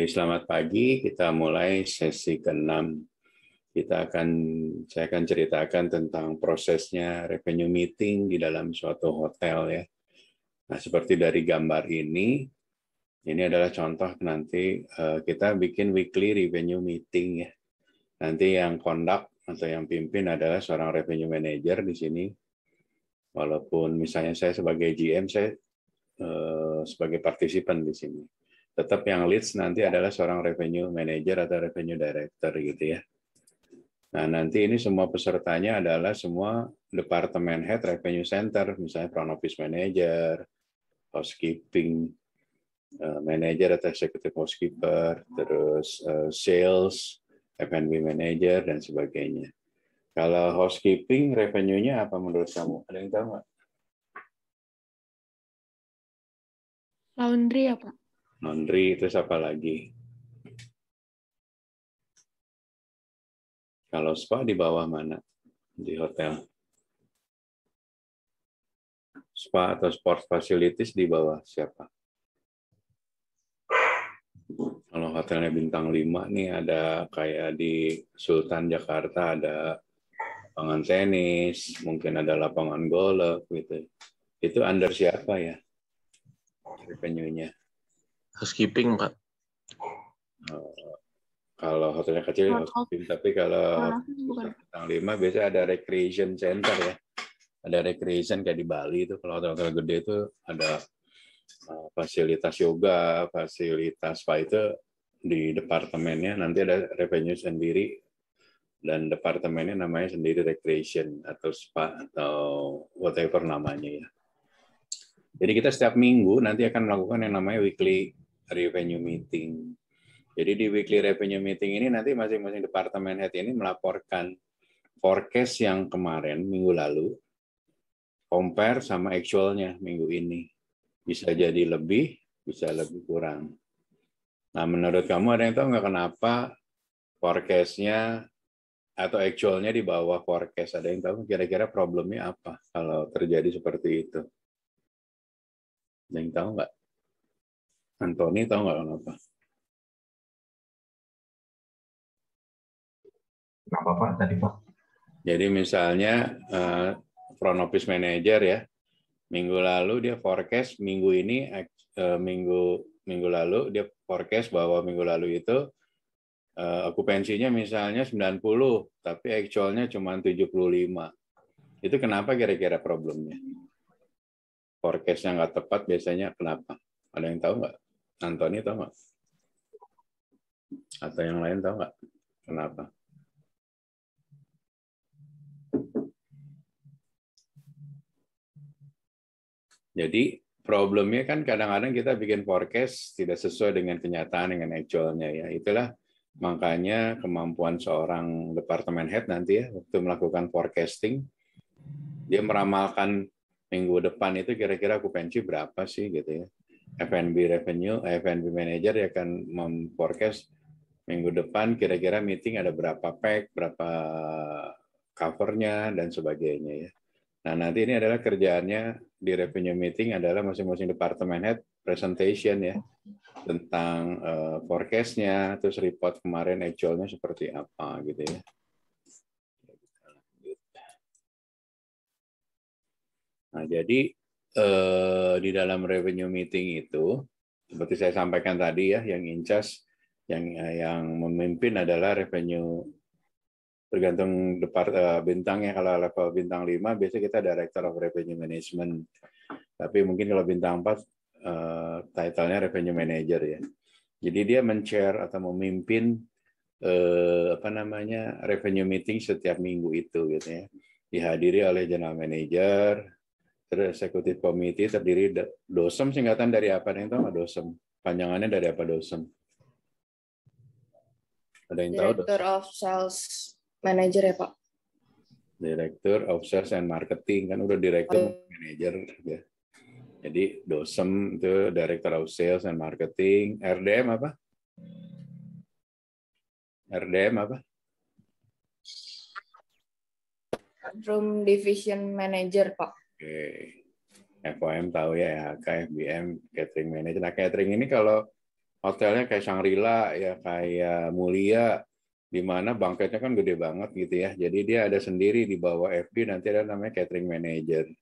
Oke, selamat pagi. Kita mulai sesi ke-6. Kita akan saya akan ceritakan tentang prosesnya revenue meeting di dalam suatu hotel ya. Nah, seperti dari gambar ini, ini adalah contoh nanti eh, kita bikin weekly revenue meeting ya. Nanti yang conduct atau yang pimpin adalah seorang revenue manager di sini. Walaupun misalnya saya sebagai GM, saya eh, sebagai partisipan di sini tetap yang leads nanti adalah seorang revenue manager atau revenue director gitu ya. Nah, nanti ini semua pesertanya adalah semua departemen head revenue center, misalnya front office manager, housekeeping eh, manager atau executive housekeeper, terus eh, sales, F&B manager, dan sebagainya. Kalau housekeeping, revenue-nya apa menurut kamu? Ada yang tahu nggak? Laundry ya, Pak. Nonri terus apa lagi kalau spa di bawah mana di hotel spa atau sport facilities di bawah siapa kalau hotelnya bintang 5 nih ada kayak di Sultan Jakarta ada lapangan tenis, mungkin ada lapangan golf gitu. Itu under siapa ya? Venue-nya housekeeping pak eh, kalau hotelnya kecil oh, housekeeping tapi kalau ah, bintang lima biasanya ada recreation center ya ada recreation kayak di Bali itu kalau hotel-hotel gede itu ada eh, fasilitas yoga fasilitas apa itu di departemennya nanti ada revenue sendiri dan departemennya namanya sendiri recreation atau spa atau whatever namanya ya. Jadi kita setiap minggu nanti akan melakukan yang namanya weekly revenue meeting. Jadi di weekly revenue meeting ini nanti masing-masing departemen head ini melaporkan forecast yang kemarin minggu lalu compare sama actualnya minggu ini. Bisa jadi lebih, bisa lebih kurang. Nah, menurut kamu ada yang tahu nggak kenapa forecast-nya atau actualnya di bawah forecast? Ada yang tahu kira-kira problemnya apa kalau terjadi seperti itu? Ada yang tahu nggak? Antoni tahu nggak kenapa? apa? Kenapa Pak tadi Pak? Jadi misalnya eh, front office manager ya, minggu lalu dia forecast minggu ini eh, minggu minggu lalu dia forecast bahwa minggu lalu itu eh, okupansinya misalnya 90 tapi actualnya cuma 75. Itu kenapa kira-kira problemnya? Forecastnya nggak tepat biasanya kenapa? Ada yang tahu nggak? Antoni tahu nggak? Atau yang lain tahu nggak? Kenapa? Jadi problemnya kan kadang-kadang kita bikin forecast tidak sesuai dengan kenyataan dengan actualnya ya. Itulah makanya kemampuan seorang departemen head nanti ya waktu melakukan forecasting dia meramalkan minggu depan itu kira-kira akupensi berapa sih gitu ya F&B revenue, eh, F&B manager ya akan memforecast minggu depan kira-kira meeting ada berapa pack, berapa covernya dan sebagainya ya. Nah nanti ini adalah kerjaannya di revenue meeting adalah masing-masing departemen head presentation ya tentang uh, forecastnya, terus report kemarin actualnya seperti apa gitu ya. Nah jadi eh, di dalam revenue meeting itu seperti saya sampaikan tadi ya yang incas yang yang memimpin adalah revenue tergantung depart eh, bintangnya kalau level bintang 5 biasanya kita director of revenue management tapi mungkin kalau bintang 4 eh, titlenya revenue manager ya jadi dia men-share atau memimpin eh, apa namanya revenue meeting setiap minggu itu gitu ya dihadiri oleh general manager Terus eksekutif komite terdiri dosem singkatan dari apa nih tahu dosem? Panjangannya dari apa dosem? Ada yang tahu? Director of Sales Manager ya Pak. Director of Sales and Marketing kan udah Director oh. Manager ya. Jadi dosem itu Director of Sales and Marketing. RDM apa? RDM apa? Room Division Manager, Pak. Oke. FOM tahu ya, KFBM catering manager. Nah, catering ini kalau hotelnya kayak Shangri-La ya kayak Mulia di mana bangketnya kan gede banget gitu ya. Jadi dia ada sendiri di bawah FB nanti ada namanya catering manager.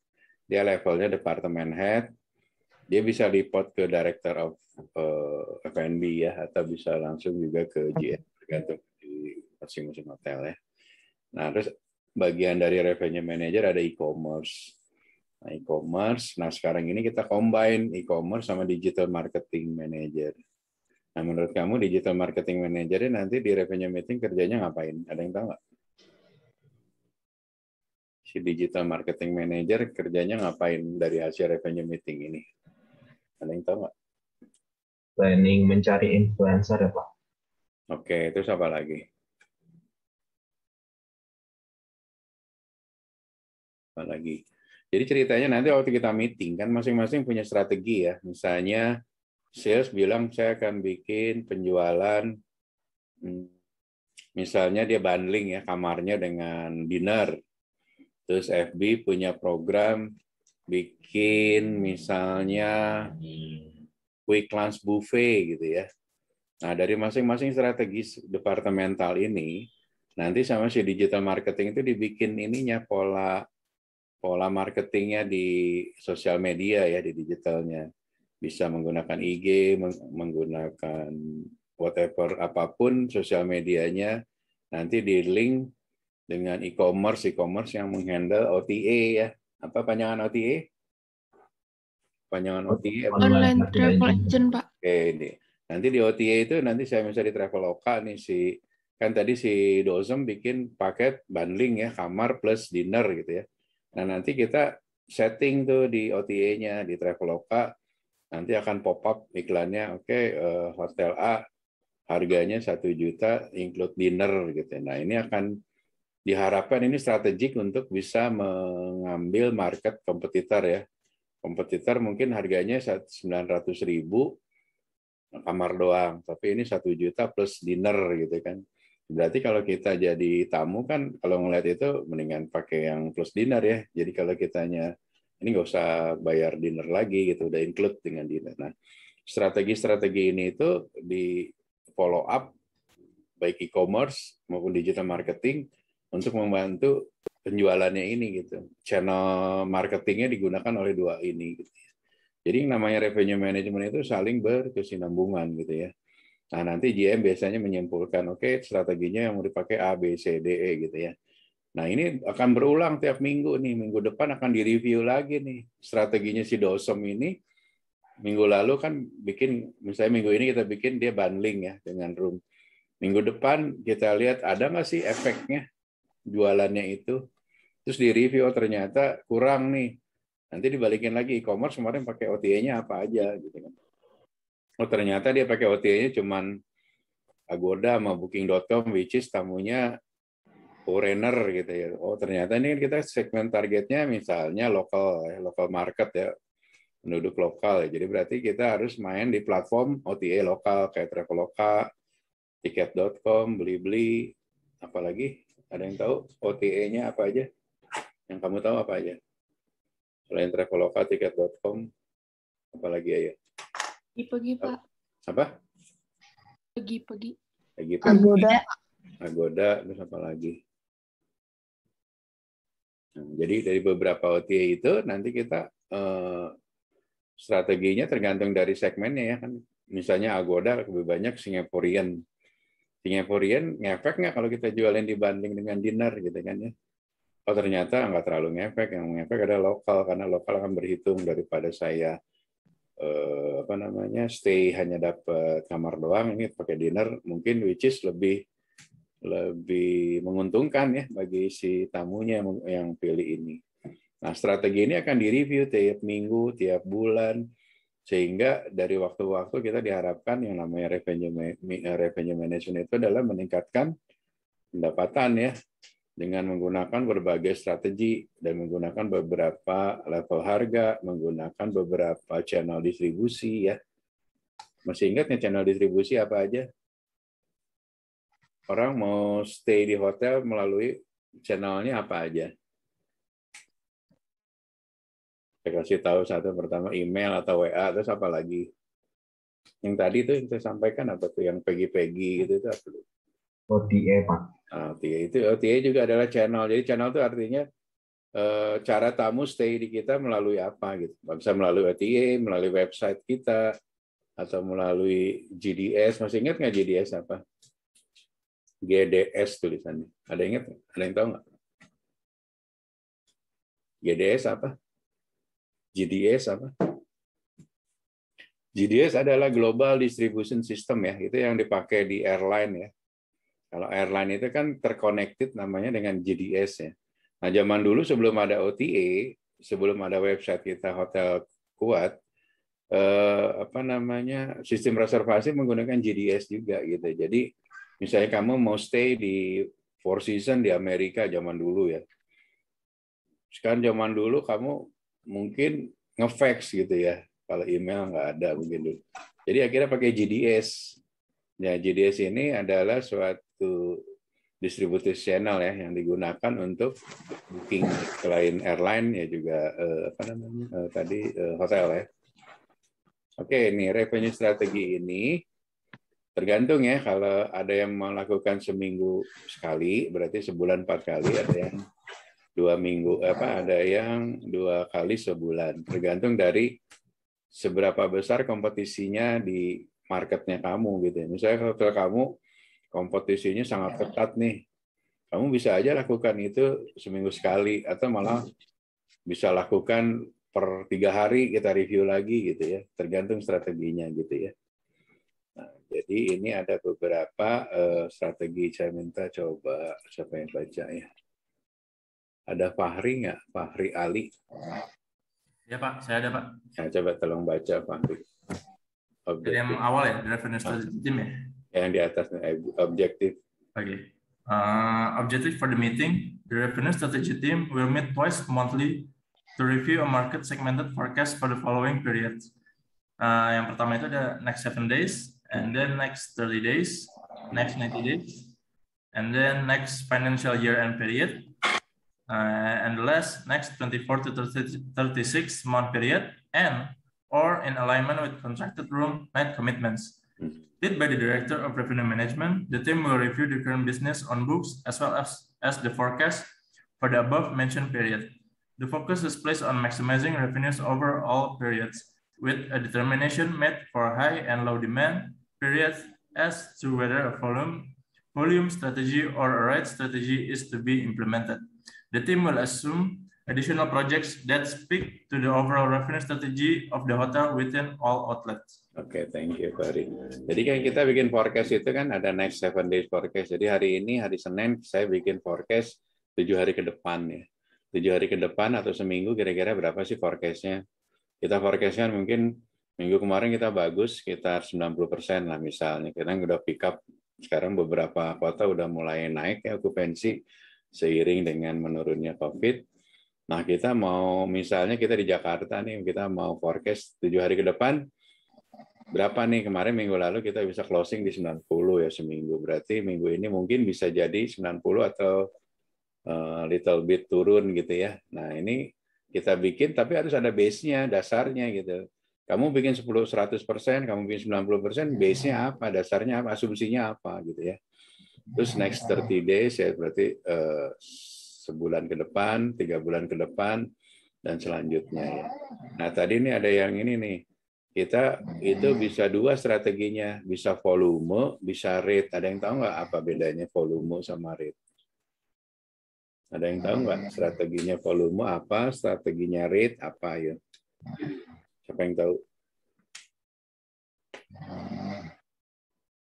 Dia levelnya department head. Dia bisa report ke director of eh, F&B ya atau bisa langsung juga ke GM tergantung di masing-masing hotel ya. Nah, terus bagian dari revenue manager ada e-commerce. Nah, e-commerce. Nah, sekarang ini kita combine e-commerce sama digital marketing manager. Nah, menurut kamu digital marketing manager nanti di revenue meeting kerjanya ngapain? Ada yang tahu nggak? Si digital marketing manager kerjanya ngapain dari hasil revenue meeting ini? Ada yang tahu nggak? Planning mencari influencer ya Pak. Oke, itu siapa lagi? Apa lagi? Jadi ceritanya nanti waktu kita meeting kan masing-masing punya strategi ya. Misalnya sales bilang saya akan bikin penjualan hmm, misalnya dia bundling ya kamarnya dengan dinner. Terus FB punya program bikin misalnya quick lunch buffet gitu ya. Nah, dari masing-masing strategi departemental ini nanti sama si digital marketing itu dibikin ininya pola pola marketingnya di sosial media ya di digitalnya bisa menggunakan IG menggunakan whatever apapun sosial medianya nanti di link dengan e-commerce e-commerce yang menghandle OTA ya apa panjangan OTA panjangan OTA online travel agent pak oke ini nanti di OTA itu nanti saya misalnya di traveloka nih si kan tadi si Dozem bikin paket bundling ya kamar plus dinner gitu ya Nah, nanti kita setting tuh di OTA-nya, di Traveloka, nanti akan pop up iklannya, oke, okay, eh, hotel A harganya satu juta, include dinner gitu. Nah, ini akan diharapkan ini strategik untuk bisa mengambil market kompetitor ya. Kompetitor mungkin harganya sembilan 900 ribu kamar doang, tapi ini satu juta plus dinner gitu kan. Berarti kalau kita jadi tamu kan, kalau ngeliat itu mendingan pakai yang plus dinner ya. Jadi kalau kitanya ini nggak usah bayar dinner lagi gitu, udah include dengan dinner. Nah, strategi-strategi ini itu di follow up baik e-commerce maupun digital marketing untuk membantu penjualannya ini gitu. Channel marketingnya digunakan oleh dua ini. Gitu. Ya. Jadi namanya revenue management itu saling berkesinambungan gitu ya. Nah, nanti GM biasanya menyimpulkan, oke, okay, strateginya yang mau dipakai A, B, C, D, E gitu ya. Nah, ini akan berulang tiap minggu nih. Minggu depan akan direview lagi nih. Strateginya si dosom ini, minggu lalu kan bikin, misalnya minggu ini kita bikin dia bundling ya dengan room. Minggu depan kita lihat ada nggak sih efeknya jualannya itu. Terus direview, oh ternyata kurang nih. Nanti dibalikin lagi e-commerce kemarin pakai OTA-nya apa aja gitu kan oh ternyata dia pakai OTA-nya cuman Agoda sama booking.com which is tamunya foreigner gitu ya. Oh ternyata ini kita segmen targetnya misalnya lokal ya, lokal market ya penduduk lokal. Ya. Jadi berarti kita harus main di platform OTA lokal kayak Traveloka, tiket.com, Blibli, apalagi ada yang tahu OTA-nya apa aja? Yang kamu tahu apa aja? Selain Traveloka, tiket.com, apalagi ya? pergi pagi Pak. Apa? pergi-pergi Pagi-pagi. Agoda. Agoda, terus apa lagi? Nah, jadi dari beberapa OTA itu nanti kita eh, strateginya tergantung dari segmennya ya kan. Misalnya Agoda lebih banyak Singaporean. Singaporean ngefek nggak kalau kita jualin dibanding dengan dinner gitu kan ya. Oh ternyata nggak terlalu ngefek, yang ngefek ada lokal karena lokal akan berhitung daripada saya eh, apa namanya stay hanya dapat kamar doang ini pakai dinner mungkin which is lebih lebih menguntungkan ya bagi si tamunya yang pilih ini. Nah, strategi ini akan direview tiap minggu, tiap bulan, sehingga dari waktu-waktu kita diharapkan yang namanya revenue, revenue management itu adalah meningkatkan pendapatan ya dengan menggunakan berbagai strategi dan menggunakan beberapa level harga, menggunakan beberapa channel distribusi ya. Masih ingat channel distribusi apa aja? Orang mau stay di hotel melalui channelnya apa aja? Saya kasih tahu satu pertama email atau WA, atau apa lagi? Yang tadi itu yang saya sampaikan atau Yang pegi-pegi gitu itu apa tuh? OTA Pak. OTA itu OTA juga adalah channel. Jadi channel itu artinya eh, cara tamu stay di kita melalui apa gitu. Bisa melalui OTA, melalui website kita, atau melalui GDS. Masih ingat nggak GDS apa? GDS tulisannya. Ada ingat? Ada yang tahu nggak? GDS apa? GDS apa? GDS adalah Global Distribution System ya. Itu yang dipakai di airline ya. Kalau airline itu kan terconnected namanya dengan GDS ya. Nah, zaman dulu sebelum ada OTA, sebelum ada website kita hotel kuat, eh, apa namanya sistem reservasi menggunakan GDS juga gitu. Jadi misalnya kamu mau stay di Four Season di Amerika zaman dulu ya. Sekarang zaman dulu kamu mungkin ngefax gitu ya. Kalau email nggak ada mungkin dulu. Jadi akhirnya pakai GDS. Ya, nah, GDS ini adalah suatu satu distributor channel ya yang digunakan untuk booking selain airline ya juga eh, apa namanya eh, tadi eh, hotel ya. Oke, ini revenue strategi ini tergantung ya kalau ada yang melakukan seminggu sekali berarti sebulan empat kali ada yang dua minggu apa ada yang dua kali sebulan tergantung dari seberapa besar kompetisinya di marketnya kamu gitu ya. Misalnya hotel kamu kompetisinya sangat ya. ketat nih. Kamu bisa aja lakukan itu seminggu sekali atau malah bisa lakukan per tiga hari kita review lagi gitu ya, tergantung strateginya gitu ya. Nah, jadi ini ada beberapa uh, strategi saya minta coba siapa yang baca ya. Ada Fahri nggak? Fahri Ali. Ya Pak, saya ada Pak. Nah, coba tolong baca Fahri. Objektif. yang awal ya, dari Finance ya? yang di atas objektif. Oke. Okay. Uh, objective for the meeting, the revenue strategy team will meet twice monthly to review a market segmented forecast for the following period. Uh, yang pertama itu ada next seven days, and then next 30 days, next 90 days, and then next financial year end period, uh, and the last next 24 to 30, 36 month period, and or in alignment with contracted room night commitments. Hmm. Led by the Director of Revenue Management, the team will review the current business on books as well as, as the forecast for the above mentioned period. The focus is placed on maximizing revenues over all periods, with a determination made for high and low demand periods as to whether a volume, volume strategy or a rate strategy is to be implemented. The team will assume additional projects that speak to the overall revenue strategy of the hotel within all outlets. Oke, okay, thank you, Ferry. Jadi kan kita bikin forecast itu kan ada next seven days forecast. Jadi hari ini, hari Senin, saya bikin forecast tujuh hari ke depan ya. Tujuh hari ke depan atau seminggu kira-kira berapa sih forecastnya? Kita forecastnya kan mungkin minggu kemarin kita bagus sekitar 90% lah misalnya. Kita kan udah pick up sekarang beberapa kota udah mulai naik ya okupansi seiring dengan menurunnya COVID Nah, kita mau misalnya kita di Jakarta nih, kita mau forecast tujuh hari ke depan, berapa nih kemarin minggu lalu kita bisa closing di 90 ya seminggu. Berarti minggu ini mungkin bisa jadi 90 atau uh, little bit turun gitu ya. Nah, ini kita bikin tapi harus ada base-nya, dasarnya gitu. Kamu bikin 10 100%, kamu bikin 90%, hmm. base-nya apa, dasarnya apa, asumsinya apa gitu ya. Terus next 30 days ya berarti uh, sebulan ke depan, tiga bulan ke depan, dan selanjutnya. Ya. Nah tadi ini ada yang ini nih, kita itu hmm. bisa dua strateginya, bisa volume, bisa rate. Ada yang tahu nggak apa bedanya volume sama rate? Ada yang tahu nggak hmm. strateginya volume apa, strateginya rate apa ya? Siapa yang tahu? Hmm.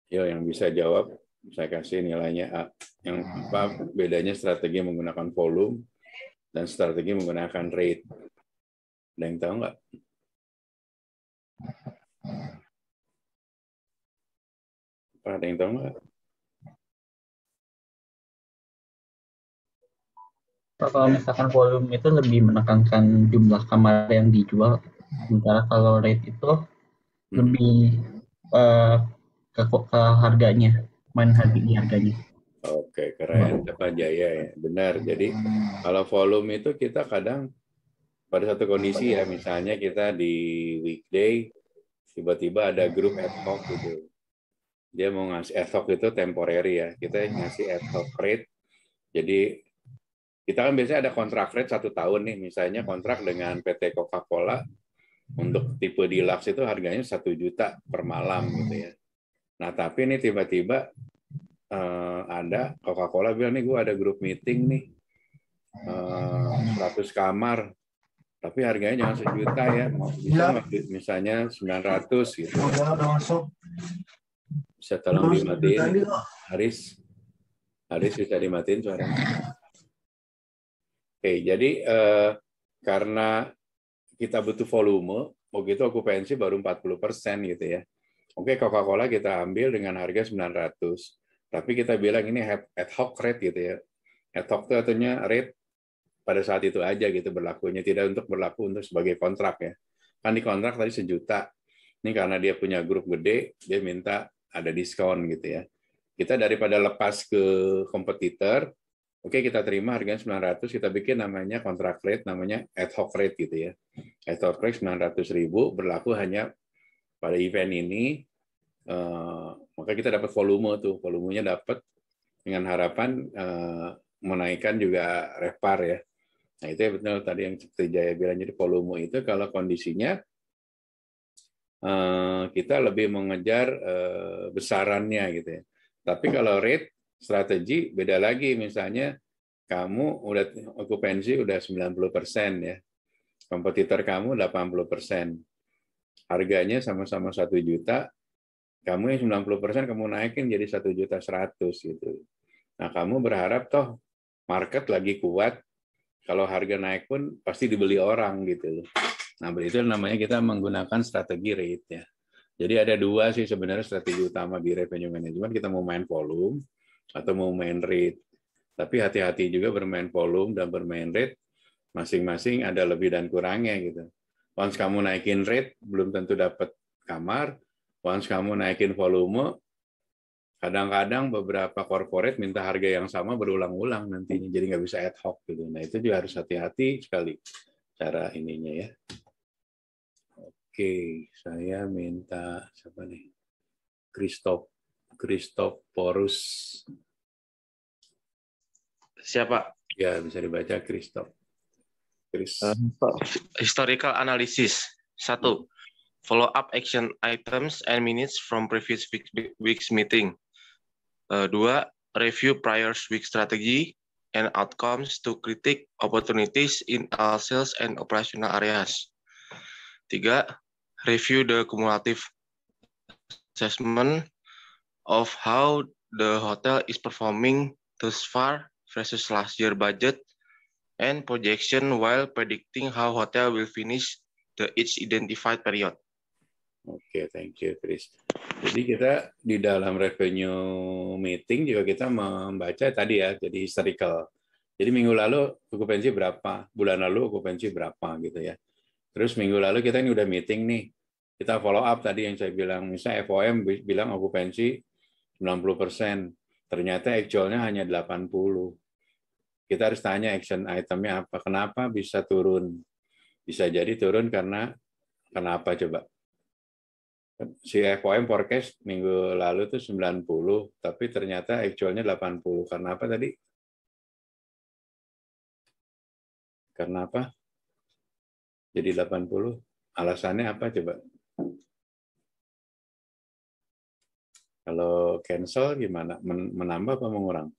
Yo, yang bisa jawab saya kasih nilainya A. Yang hmm. apa bedanya strategi menggunakan volume dan strategi menggunakan rate. Ada yang tahu nggak? Ada yang tahu nggak? Kalau misalkan volume itu lebih menekankan jumlah kamar yang dijual, sementara kalau rate itu hmm. lebih hmm. uh, ke, ke harganya menghakimi harganya. Oke, keren. Depan jaya ya. Benar. Jadi kalau volume itu kita kadang pada satu kondisi ya, misalnya kita di weekday tiba-tiba ada grup ad hoc gitu. Dia mau ngasih ad hoc itu temporary ya. Kita ngasih ad hoc rate. Jadi kita kan biasanya ada kontrak rate satu tahun nih. Misalnya kontrak dengan PT Coca-Cola untuk tipe deluxe itu harganya satu juta per malam gitu ya Nah, tapi ini tiba-tiba uh, ada Coca-Cola bilang nih gue ada grup meeting nih uh, eh, 100 kamar tapi harganya jangan sejuta ya bisa ya. misalnya 900 gitu bisa tolong dimatiin Haris Haris bisa dimatiin suara oke jadi eh, karena kita butuh volume begitu okupansi baru 40 persen gitu ya Oke, okay, Coca-Cola kita ambil dengan harga 900, tapi kita bilang ini ad hoc rate gitu ya. Ad hoc itu artinya rate pada saat itu aja gitu berlakunya, tidak untuk berlaku untuk sebagai kontrak ya. Kan di kontrak tadi sejuta, ini karena dia punya grup gede, dia minta ada diskon gitu ya. Kita daripada lepas ke kompetitor, oke okay, kita terima harganya 900, kita bikin namanya kontrak rate, namanya ad hoc rate gitu ya. Ad hoc rate 900 ribu, berlaku hanya pada event ini eh, maka kita dapat volume tuh volumenya dapat dengan harapan eh, menaikkan juga repar ya nah itu ya betul tadi yang seperti Jaya bilang jadi volume itu kalau kondisinya eh, kita lebih mengejar eh, besarannya gitu ya tapi kalau rate strategi beda lagi misalnya kamu udah okupansi udah 90 persen ya kompetitor kamu 80 persen harganya sama-sama satu juta, kamu yang 90% kamu naikin jadi satu juta seratus gitu. Nah, kamu berharap toh market lagi kuat, kalau harga naik pun pasti dibeli orang gitu. Nah, itu namanya kita menggunakan strategi rate ya. Jadi ada dua sih sebenarnya strategi utama di revenue management, kita mau main volume atau mau main rate. Tapi hati-hati juga bermain volume dan bermain rate masing-masing ada lebih dan kurangnya gitu. Once kamu naikin rate, belum tentu dapat kamar. Once kamu naikin volume, kadang-kadang beberapa corporate minta harga yang sama berulang-ulang nantinya, jadi nggak bisa ad hoc gitu. Nah itu juga harus hati-hati sekali cara ininya ya. Oke, saya minta siapa nih? Kristop Porus. Siapa? Ya, bisa dibaca Kristop. Chris. Eh, historical analysis. Satu, follow up action items and minutes from previous week's meeting. Uh, dua, review prior week strategy and outcomes to critique opportunities in all sales and operational areas. Tiga, review the cumulative assessment of how the hotel is performing thus far versus last year budget and projection while predicting how hotel will finish the each identified period. Oke, okay, thank you, Chris. Jadi kita di dalam revenue meeting juga kita membaca tadi ya, jadi historical. Jadi minggu lalu okupansi berapa, bulan lalu okupansi berapa gitu ya. Terus minggu lalu kita ini udah meeting nih, kita follow up tadi yang saya bilang, misalnya FOM bilang okupansi 90 persen, ternyata actualnya hanya 80 kita harus tanya action itemnya apa. Kenapa bisa turun? Bisa jadi turun karena kenapa coba? Si FOM forecast minggu lalu itu 90, tapi ternyata actualnya 80. Karena apa tadi? Karena apa? Jadi 80. Alasannya apa coba? Kalau cancel gimana? Menambah apa mengurang?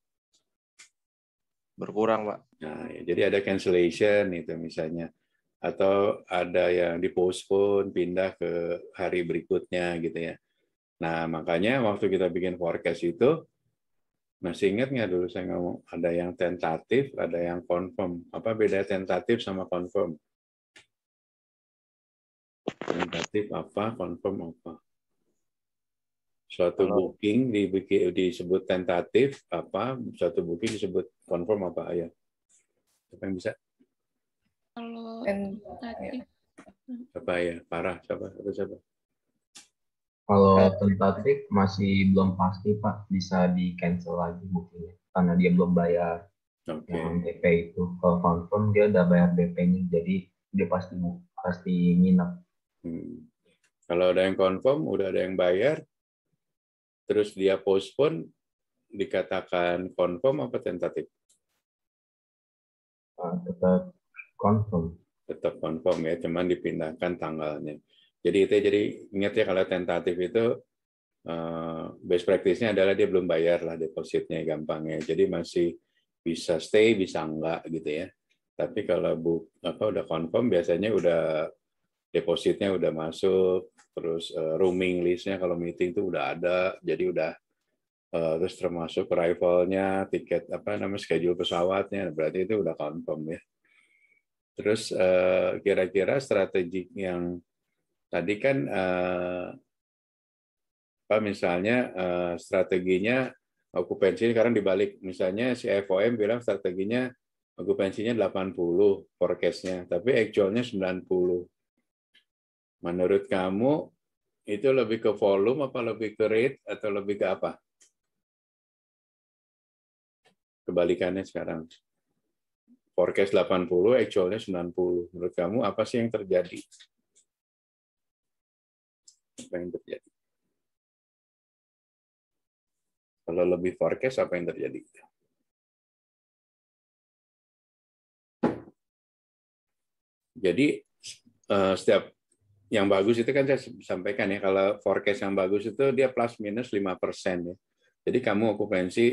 berkurang, Pak. Nah, ya, jadi ada cancellation itu misalnya atau ada yang dipostpone pindah ke hari berikutnya gitu ya. Nah, makanya waktu kita bikin forecast itu masih ingat nggak dulu saya ngomong ada yang tentatif, ada yang confirm. Apa beda tentatif sama confirm? Tentatif apa, confirm apa? suatu Halo. booking di, disebut tentatif apa suatu booking disebut confirm apa ya siapa yang bisa kalau tentatif apa ya parah siapa siapa, siapa? Kalau tentatif masih belum pasti Pak, bisa di cancel lagi bookingnya karena dia belum bayar okay. yang DP itu. Kalau confirm dia udah bayar DP-nya, jadi dia pasti pasti nginep. Hmm. Kalau ada yang confirm, udah ada yang bayar, terus dia postpone dikatakan confirm apa tentatif? Ah, tetap confirm. Tetap confirm ya, cuman dipindahkan tanggalnya. Jadi itu jadi ingat ya kalau tentatif itu eh, best practice-nya adalah dia belum bayar lah depositnya gampangnya. Jadi masih bisa stay, bisa enggak gitu ya. Tapi kalau bu, apa udah confirm biasanya udah depositnya udah masuk, terus uh, eh, rooming listnya kalau meeting itu udah ada, jadi udah uh, terus termasuk rivalnya, tiket apa namanya schedule pesawatnya, berarti itu udah confirm ya. Terus uh, kira-kira strategi yang tadi kan uh, apa misalnya uh, strateginya okupansi sekarang dibalik misalnya si FOM bilang strateginya okupansinya 80 forecastnya tapi actualnya 90 Menurut kamu itu lebih ke volume apa lebih ke rate atau lebih ke apa? Kebalikannya sekarang. Forecast 80, actualnya 90. Menurut kamu apa sih yang terjadi? Apa yang terjadi? Kalau lebih forecast, apa yang terjadi? Jadi eh, setiap yang bagus itu kan saya sampaikan ya kalau forecast yang bagus itu dia plus minus 5 persen ya. Jadi kamu okupansi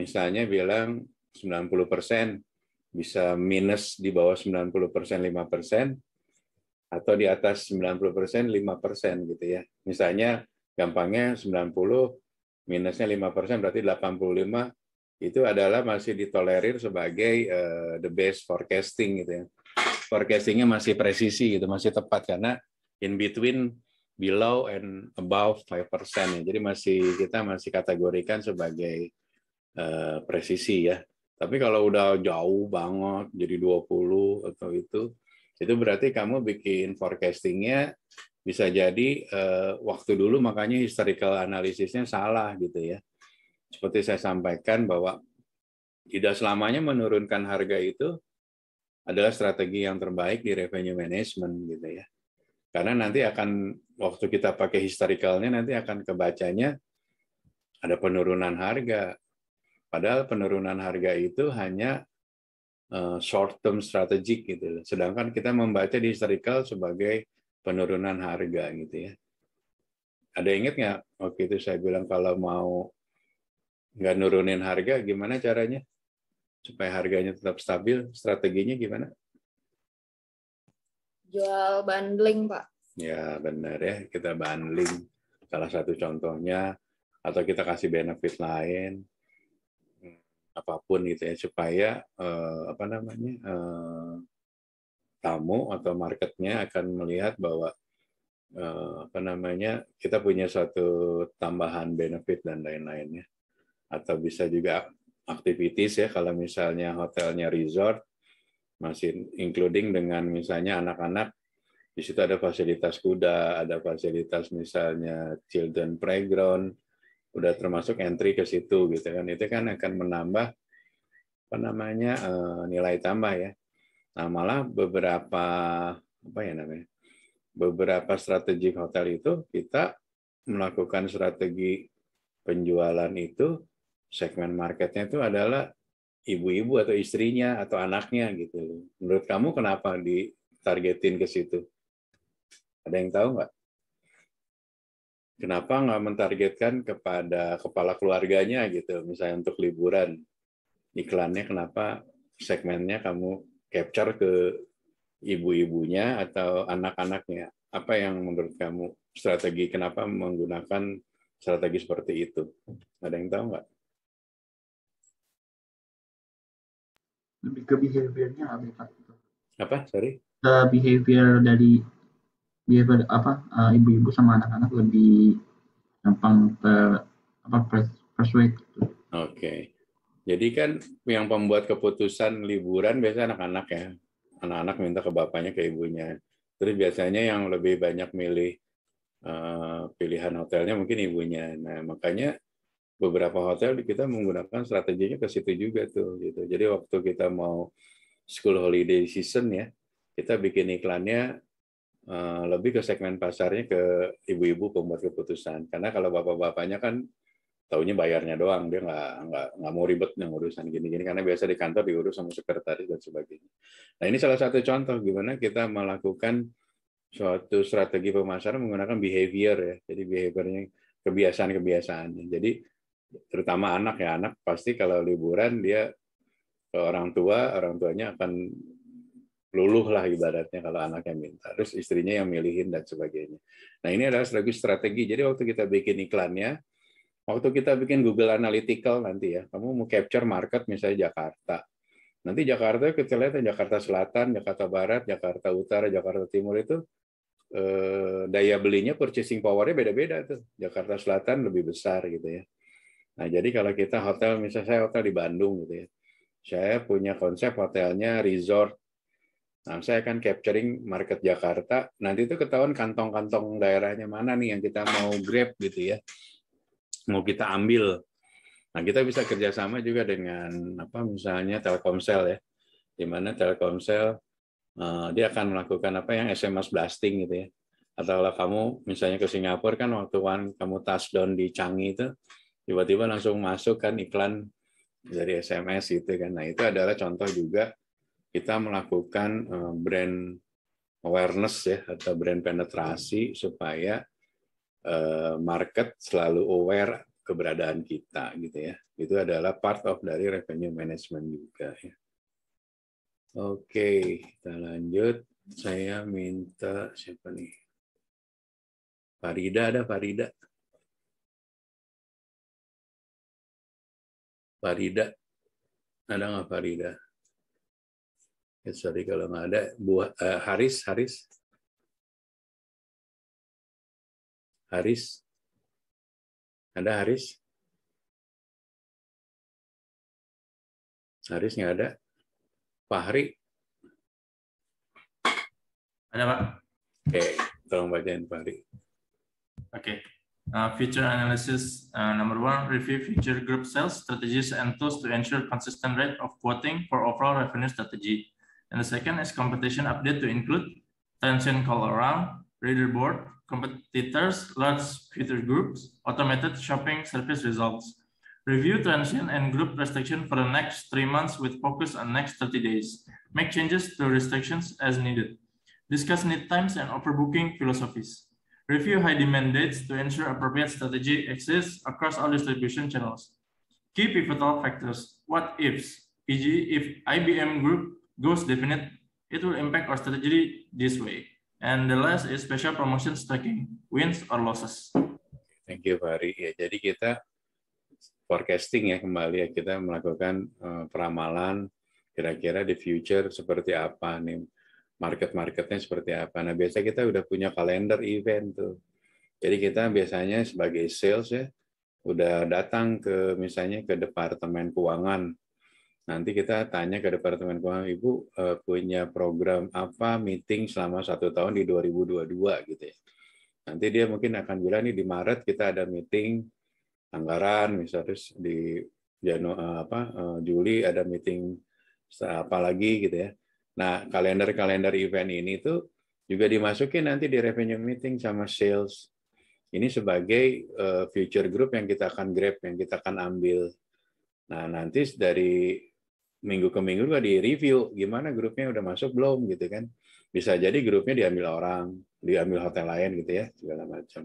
misalnya bilang 90 persen bisa minus di bawah 90 persen 5 persen atau di atas 90 persen 5 persen gitu ya. Misalnya gampangnya 90 minusnya 5 persen berarti 85 itu adalah masih ditolerir sebagai uh, the best forecasting gitu ya. Forecastingnya masih presisi gitu, masih tepat karena in between below and above five persen Ya. Jadi masih kita masih kategorikan sebagai uh, presisi ya. Tapi kalau udah jauh banget jadi 20 atau itu, itu berarti kamu bikin forecastingnya bisa jadi uh, waktu dulu makanya historical analisisnya salah gitu ya. Seperti saya sampaikan bahwa tidak selamanya menurunkan harga itu adalah strategi yang terbaik di revenue management gitu ya karena nanti akan waktu kita pakai historicalnya nanti akan kebacanya ada penurunan harga. Padahal penurunan harga itu hanya eh, short term strategic gitu. Sedangkan kita membaca di historical sebagai penurunan harga gitu ya. Ada ingat nggak waktu itu saya bilang kalau mau nggak nurunin harga gimana caranya supaya harganya tetap stabil strateginya gimana? jual bundling pak ya benar ya kita bundling salah satu contohnya atau kita kasih benefit lain hmm, apapun itu ya supaya eh, apa namanya eh, tamu atau marketnya akan melihat bahwa eh, apa namanya kita punya suatu tambahan benefit dan lain-lainnya atau bisa juga activities ya kalau misalnya hotelnya resort masih including dengan misalnya anak-anak di situ ada fasilitas kuda, ada fasilitas misalnya children playground, udah termasuk entry ke situ gitu kan. Itu kan akan menambah apa namanya eh, nilai tambah ya. Nah, malah beberapa apa ya namanya? Beberapa strategi hotel itu kita melakukan strategi penjualan itu segmen marketnya itu adalah ibu-ibu atau istrinya atau anaknya gitu loh. Menurut kamu kenapa ditargetin ke situ? Ada yang tahu nggak? Kenapa nggak mentargetkan kepada kepala keluarganya gitu, misalnya untuk liburan? Iklannya kenapa segmennya kamu capture ke ibu-ibunya atau anak-anaknya? Apa yang menurut kamu strategi kenapa menggunakan strategi seperti itu? Ada yang tahu nggak? lebih ke behaviornya apa gitu. apa sorry ke behavior dari behavior apa ibu eh, ibu-ibu sama anak-anak lebih gampang ter apa persuade gitu. oke okay. jadi kan yang pembuat keputusan liburan biasanya anak-anak ya anak-anak minta ke bapaknya ke ibunya terus biasanya yang lebih banyak milih uh, pilihan hotelnya mungkin ibunya nah makanya beberapa hotel kita menggunakan strateginya ke situ juga tuh gitu. Jadi waktu kita mau school holiday season ya, kita bikin iklannya eh, lebih ke segmen pasarnya ke ibu-ibu pembuat keputusan. Karena kalau bapak-bapaknya kan taunya bayarnya doang, dia nggak nggak nggak mau ribet yang urusan gini-gini. Karena biasa di kantor diurus sama sekretaris dan sebagainya. Nah ini salah satu contoh gimana kita melakukan suatu strategi pemasaran menggunakan behavior ya. Jadi behaviornya kebiasaan kebiasaan Jadi terutama anak ya anak pasti kalau liburan dia ke orang tua orang tuanya akan luluh lah ibaratnya kalau anaknya minta terus istrinya yang milihin dan sebagainya nah ini adalah strategi strategi jadi waktu kita bikin iklannya waktu kita bikin Google Analytical nanti ya kamu mau capture market misalnya Jakarta nanti Jakarta kita lihat ya, Jakarta Selatan, Jakarta Barat, Jakarta Utara, Jakarta Timur itu eh, daya belinya purchasing powernya beda-beda tuh. Jakarta Selatan lebih besar gitu ya. Nah, jadi kalau kita hotel, misalnya saya hotel di Bandung gitu ya, saya punya konsep hotelnya resort. Nah, saya akan capturing market Jakarta. Nanti itu ketahuan kantong-kantong daerahnya mana nih yang kita mau grab gitu ya, mau kita ambil. Nah, kita bisa kerjasama juga dengan apa misalnya Telkomsel ya, di mana Telkomsel eh, dia akan melakukan apa yang SMS blasting gitu ya. Atau kalau kamu misalnya ke Singapura kan waktu kan kamu touchdown di Canggih itu, tiba-tiba langsung masuk kan iklan dari SMS gitu kan. Nah, itu adalah contoh juga kita melakukan eh, brand awareness ya atau brand penetrasi supaya eh, market selalu aware keberadaan kita gitu ya. Itu adalah part of dari revenue management juga ya. Oke, kita lanjut. Saya minta siapa nih? Farida ada Farida. Farida. Ada nggak Farida? Ya, sorry kalau nggak ada. buah eh, Haris, Haris. Haris. Ada Haris? Haris nggak ada. Fahri. Ada Pak. Oke, tolong bacain Fahri. Oke. Uh, feature analysis, uh, number one, review feature group sales strategies and tools to ensure consistent rate of quoting for overall revenue strategy. And the second is competition update to include tension call around, reader board, competitors, large feature groups, automated shopping service results. Review transient and group restriction for the next three months with focus on next 30 days. Make changes to restrictions as needed. Discuss need times and overbooking philosophies. Review high demand dates to ensure appropriate strategy exists across all distribution channels. Key pivotal factors, what ifs, e.g. if IBM group goes definite, it will impact our strategy this way. And the last is special promotion stacking, wins or losses. Thank you, Fahri. Ya, jadi kita forecasting ya kembali ya kita melakukan uh, peramalan kira-kira di future seperti apa nih market-marketnya seperti apa. Nah, biasanya kita udah punya kalender event tuh. Jadi kita biasanya sebagai sales ya, udah datang ke misalnya ke departemen keuangan. Nanti kita tanya ke departemen keuangan, Ibu eh, punya program apa meeting selama satu tahun di 2022 gitu ya. Nanti dia mungkin akan bilang nih di Maret kita ada meeting anggaran, misalnya di Janu, eh, apa, eh, Juli ada meeting apa lagi gitu ya. Nah, kalender-kalender event ini tuh juga dimasukin nanti di revenue meeting sama sales. Ini sebagai eh, future group yang kita akan grab, yang kita akan ambil. Nah, nanti dari minggu ke minggu juga di review gimana grupnya udah masuk belum gitu kan. Bisa jadi grupnya diambil orang, diambil hotel lain gitu ya, segala macam.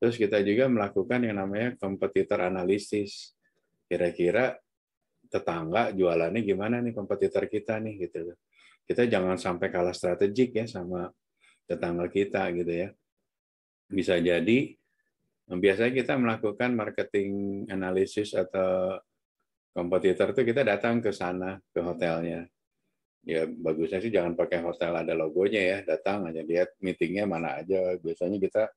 Terus kita juga melakukan yang namanya kompetitor analisis. Kira-kira tetangga jualannya gimana nih kompetitor kita nih gitu. loh kita jangan sampai kalah strategik ya sama tetangga kita gitu ya. Bisa jadi biasanya kita melakukan marketing analisis atau kompetitor itu kita datang ke sana ke hotelnya. Ya bagusnya sih jangan pakai hotel ada logonya ya, datang aja lihat meetingnya mana aja. Biasanya kita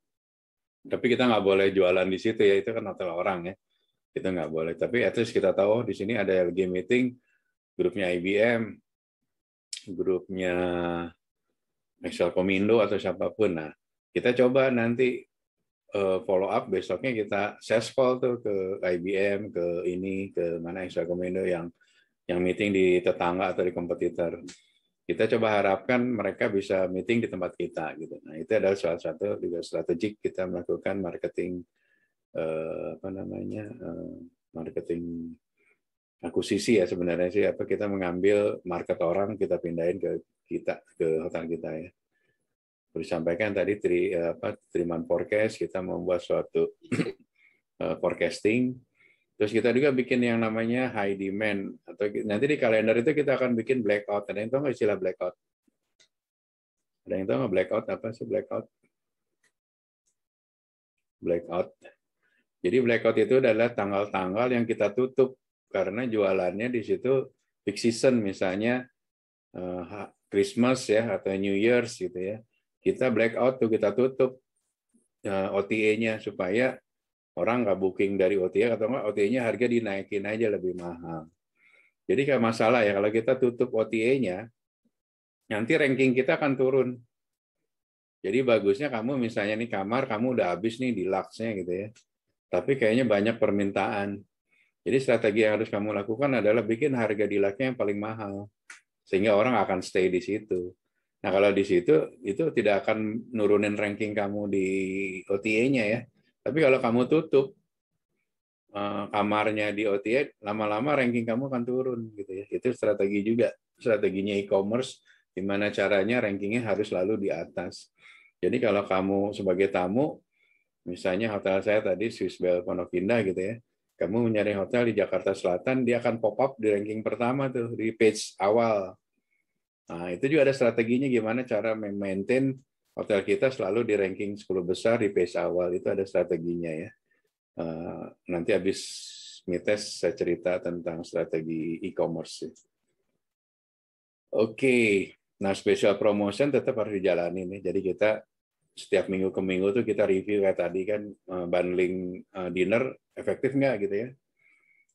tapi kita nggak boleh jualan di situ ya, itu kan hotel orang ya. Kita nggak boleh. Tapi at least kita tahu oh, di sini ada lagi meeting grupnya IBM, grupnya Excel Komindo atau siapapun. Nah, kita coba nanti eh, follow up besoknya kita call tuh ke IBM, ke ini, ke mana Excel Komindo yang yang meeting di tetangga atau di kompetitor. Kita coba harapkan mereka bisa meeting di tempat kita gitu. Nah, itu adalah salah satu juga strategik kita melakukan marketing eh, apa namanya? Eh, marketing akuisisi ya sebenarnya sih apa kita mengambil market orang kita pindahin ke kita ke hotel kita ya. Perlu sampaikan tadi tri, eh, apa, terimaan forecast kita membuat suatu eh, forecasting. Terus kita juga bikin yang namanya high demand atau nanti di kalender itu kita akan bikin blackout. Ada yang tahu nggak istilah blackout? Ada yang tahu nggak blackout apa sih blackout? Blackout. Jadi blackout itu adalah tanggal-tanggal yang kita tutup karena jualannya di situ peak season misalnya eh, Christmas ya atau New Year's gitu ya. Kita blackout tuh kita tutup eh, OTA-nya supaya orang nggak booking dari OTA atau nggak OTA-nya harga dinaikin aja lebih mahal. Jadi kayak masalah ya kalau kita tutup OTA-nya, nanti ranking kita akan turun. Jadi bagusnya kamu misalnya nih kamar kamu udah habis nih di luxe-nya gitu ya. Tapi kayaknya banyak permintaan. Jadi strategi yang harus kamu lakukan adalah bikin harga dilaknya yang paling mahal, sehingga orang akan stay di situ. Nah kalau di situ itu tidak akan nurunin ranking kamu di OTA-nya ya. Tapi kalau kamu tutup eh, kamarnya di OTA, lama-lama ranking kamu akan turun gitu ya. Itu strategi juga strateginya e-commerce, gimana caranya rankingnya harus selalu di atas. Jadi kalau kamu sebagai tamu, misalnya hotel saya tadi Swiss Bell Pondok Indah gitu ya, kamu mencari hotel di Jakarta Selatan, dia akan pop up di ranking pertama tuh di page awal. Nah, itu juga ada strateginya gimana cara maintain hotel kita selalu di ranking 10 besar di page awal. Itu ada strateginya ya. Eh, nanti habis mites saya cerita tentang strategi e-commerce. Oke, nah special promotion tetap harus dijalani nih. Jadi kita setiap minggu ke minggu tuh kita review kayak tadi kan eh, bundling eh, dinner efektif nggak gitu ya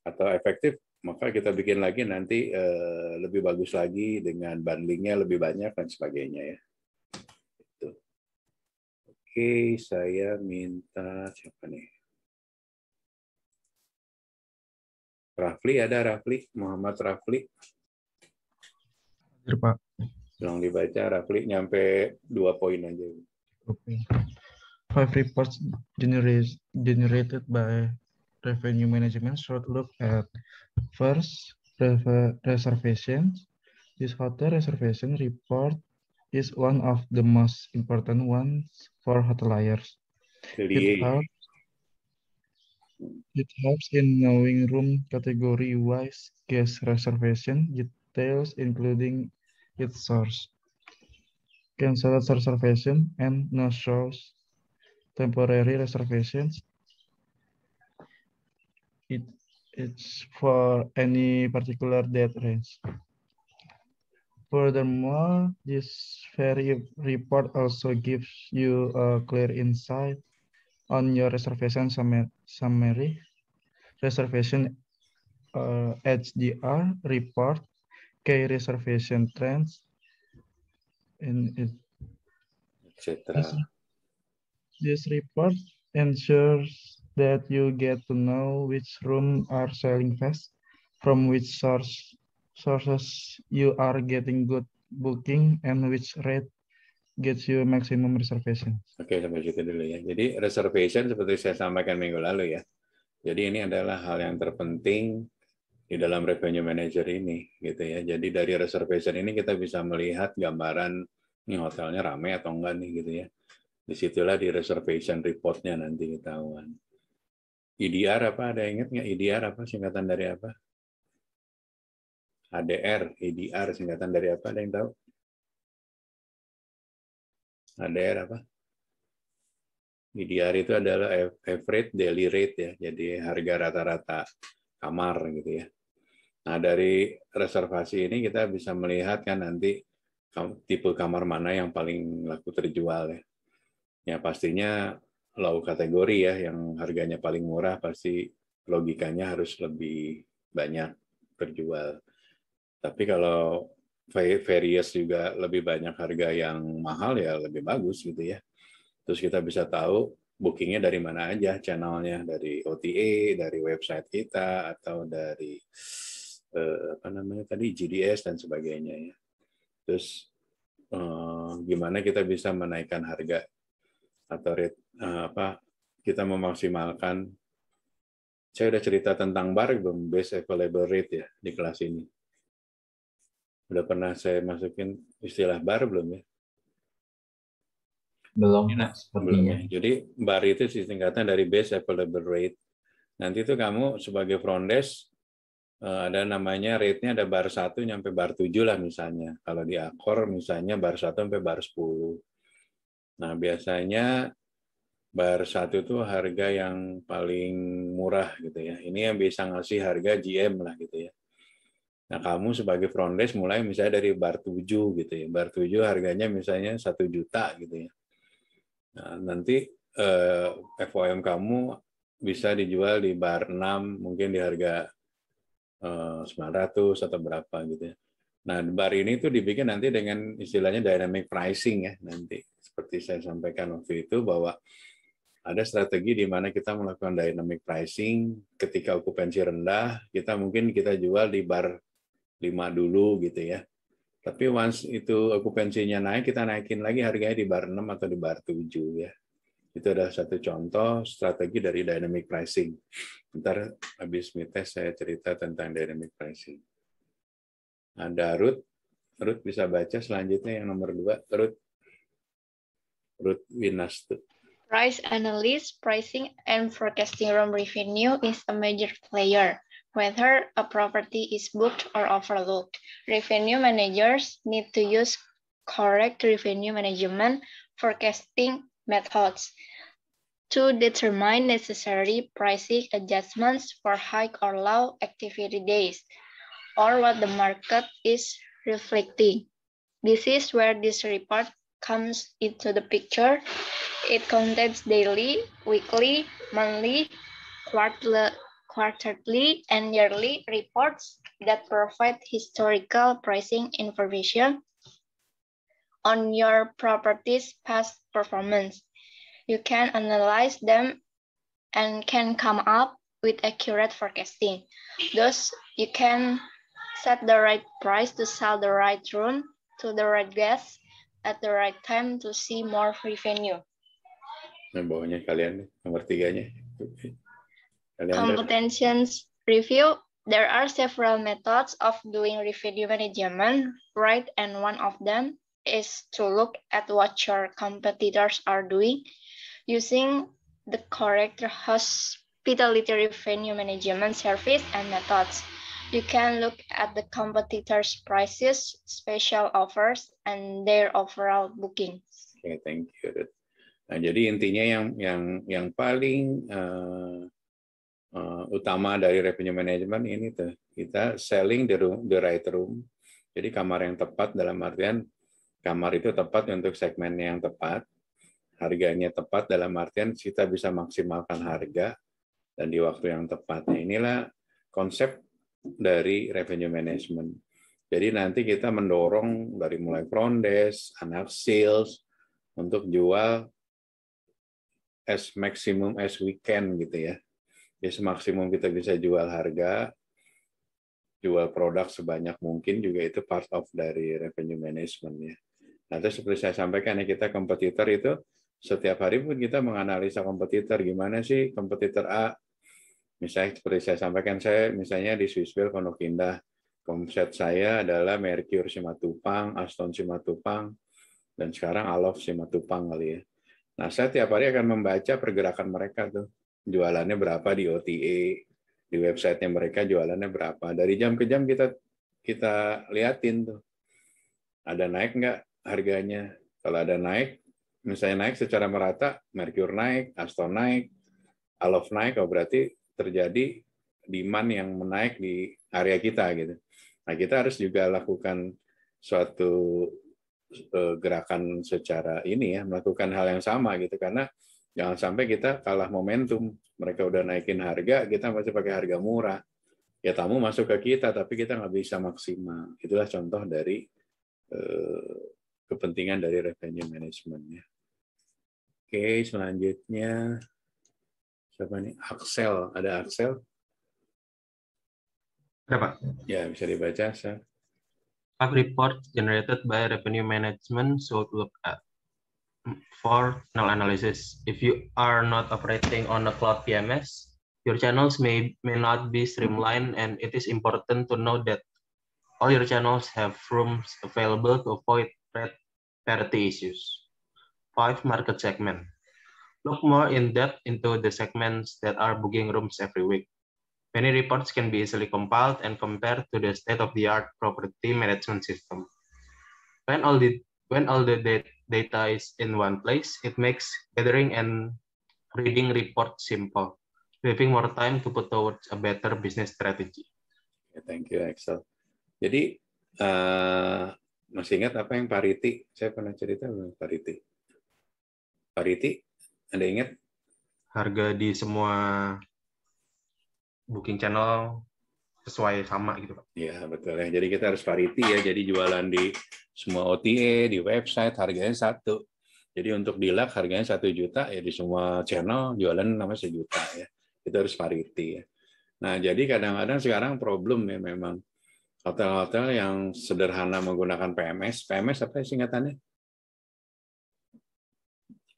atau efektif maka kita bikin lagi nanti eh, lebih bagus lagi dengan bundlingnya lebih banyak dan sebagainya ya itu oke saya minta siapa nih Rafli ada Rafli Muhammad Rafli terima Pak dibaca Rafli nyampe dua poin aja grouping. Five reports generated by revenue management should look at first reservations. This hotel reservation report is one of the most important ones for hoteliers. It helps, it helps in knowing room category-wise guest reservation details, including its source cancel reservation and no shows temporary reservations. It, it's for any particular date range. Furthermore, this very report also gives you a clear insight on your reservation summary, reservation uh, HDR report, key reservation trends, in hmm. it. Etc. This report ensures that you get to know which room are selling fast, from which source, sources you are getting good booking, and which rate gets you maximum reservation. Oke, okay, sampai situ dulu ya. Jadi reservation seperti saya sampaikan minggu lalu ya. Jadi ini adalah hal yang terpenting di dalam revenue manager ini gitu ya. Jadi dari reservation ini kita bisa melihat gambaran ini hotelnya ramai atau enggak nih gitu ya. Disitulah di reservation reportnya nanti ketahuan. IDR e apa ada yang ingat nggak IDR e apa singkatan dari apa? ADR, IDR e singkatan dari apa ada yang tahu? ADR apa? IDR itu adalah average daily rate ya, jadi harga rata-rata kamar gitu ya. Nah, dari reservasi ini kita bisa melihat kan nanti tipe kamar mana yang paling laku terjual ya. Ya pastinya low kategori ya yang harganya paling murah pasti logikanya harus lebih banyak terjual. Tapi kalau various juga lebih banyak harga yang mahal ya lebih bagus gitu ya. Terus kita bisa tahu bookingnya dari mana aja channelnya dari OTA, dari website kita atau dari Eh, apa namanya tadi GDS dan sebagainya ya. Terus eh, gimana kita bisa menaikkan harga atau rate eh, apa kita memaksimalkan saya udah cerita tentang bar belum base available rate ya di kelas ini. Udah pernah saya masukin istilah bar belum ya? Belum, Belum ya. Jadi bar itu singkatan dari base available rate. Nanti itu kamu sebagai front desk Eh, ada namanya rate-nya ada bar 1 sampai bar 7 lah misalnya. Kalau di akor misalnya bar 1 sampai bar 10. Nah, biasanya bar 1 itu harga yang paling murah gitu ya. Ini yang bisa ngasih harga GM lah gitu ya. Nah, kamu sebagai front desk mulai misalnya dari bar 7 gitu ya. Bar 7 harganya misalnya 1 juta gitu ya. Nah, nanti eh, FOM kamu bisa dijual di bar 6 mungkin di harga 900 eh, atau berapa gitu ya. Nah, bar ini tuh dibikin nanti dengan istilahnya dynamic pricing ya nanti. Seperti saya sampaikan waktu itu bahwa ada strategi di mana kita melakukan dynamic pricing ketika okupansi rendah, kita mungkin kita jual di bar 5 dulu gitu ya. Tapi once itu okupansinya naik, kita naikin lagi harganya di bar 6 atau di bar 7 ya. Itu adalah satu contoh strategi dari dynamic pricing. Ntar habis mites saya cerita tentang dynamic pricing. Ada Ruth. Ruth bisa baca selanjutnya yang nomor dua. Ruth. Ruth Winastu. Price analyst, pricing and forecasting room revenue is a major player. Whether a property is booked or overlooked, revenue managers need to use correct revenue management, forecasting methods to determine necessary pricing adjustments for high or low activity days or what the market is reflecting. This is where this report comes into the picture. It contains daily, weekly, monthly, quarterly, quarterly and yearly reports that provide historical pricing information on your property's past performance. You can analyze them and can come up with accurate forecasting. Thus, you can set the right price to sell the right room to the right guests at the right time to see more revenue. Yang kalian, nomor tiganya. Kalian Competence review. There are several methods of doing revenue management, right? And one of them is to look at what your competitors are doing using the correct hospitality revenue management service and methods. You can look at the competitors' prices, special offers, and their overall bookings. Okay, thank you. Nah, jadi intinya yang yang yang paling uh, uh, utama dari revenue management ini tuh kita selling the room, the right room. Jadi kamar yang tepat dalam artian kamar itu tepat untuk segmen yang tepat, harganya tepat dalam artian kita bisa maksimalkan harga dan di waktu yang tepat. inilah konsep dari revenue management. Jadi nanti kita mendorong dari mulai front desk, anak sales untuk jual as maximum as we can gitu ya. Ya semaksimum kita bisa jual harga, jual produk sebanyak mungkin juga itu part of dari revenue management ya. Nah, terus seperti saya sampaikan ya kita kompetitor itu setiap hari pun kita menganalisa kompetitor gimana sih kompetitor A misalnya seperti saya sampaikan saya misalnya di Swissville Pondok pindah konsep saya adalah Mercure Simatupang, Aston Simatupang, dan sekarang Alof Simatupang kali ya. Nah, saya tiap hari akan membaca pergerakan mereka tuh. Jualannya berapa di OTA, di websitenya mereka jualannya berapa. Dari jam ke jam kita kita liatin tuh. Ada naik nggak? harganya. Kalau ada naik, misalnya naik secara merata, Merkur naik, Aston naik, Alof naik, kalau oh berarti terjadi demand yang menaik di area kita gitu. Nah kita harus juga lakukan suatu eh, gerakan secara ini ya melakukan hal yang sama gitu karena jangan sampai kita kalah momentum mereka udah naikin harga kita masih pakai harga murah ya tamu masuk ke kita tapi kita nggak bisa maksimal itulah contoh dari eh, kepentingan dari revenue management ya. Oke, selanjutnya siapa nih? Axel, ada Axel? Ada Pak. Ya, bisa dibaca, sir. Pak report generated by revenue management should look at for channel analysis. If you are not operating on a cloud PMS, your channels may may not be streamlined and it is important to know that all your channels have rooms available to avoid issues. Five, market segment. Look more in depth into the segments that are booking rooms every week. Many reports can be easily compiled and compared to the state-of-the-art property management system. When all the when all the data is in one place, it makes gathering and reading reports simple, leaving more time to put towards a better business strategy. Thank you, Axel. Jadi uh, Masih ingat apa yang pariti? Saya pernah cerita pariti? Pariti, Anda ingat? Harga di semua booking channel sesuai sama gitu Pak. Iya, betul. Ya. Jadi kita harus pariti ya. Jadi jualan di semua OTA, di website, harganya satu. Jadi untuk di harganya satu juta, ya di semua channel jualan namanya sejuta ya. Itu harus pariti ya. Nah, jadi kadang-kadang sekarang problem ya memang hotel-hotel yang sederhana menggunakan PMS. PMS apa ya singkatannya?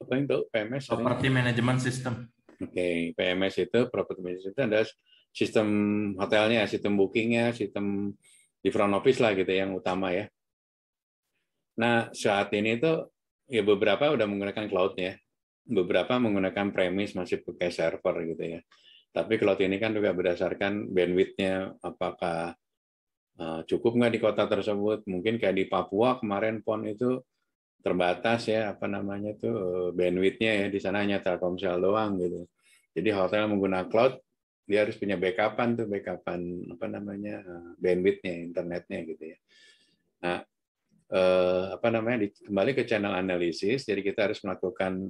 Apa itu PMS? Property ini? Management System. Oke, okay. PMS itu Property Management System adalah sistem hotelnya, sistem bookingnya, sistem di front office lah gitu yang utama ya. Nah saat ini itu ya beberapa udah menggunakan cloud ya, beberapa menggunakan premis masih pakai server gitu ya. Tapi cloud ini kan juga berdasarkan bandwidthnya apakah Eh, cukup nggak di kota tersebut mungkin kayak di Papua kemarin pon itu terbatas ya apa namanya tuh eh, bandwidthnya ya di sana hanya Telkomsel doang gitu jadi hotel menggunakan cloud dia harus punya backupan tuh backupan apa namanya eh, bandwidthnya internetnya gitu ya nah apa namanya kembali ke channel analisis jadi kita harus melakukan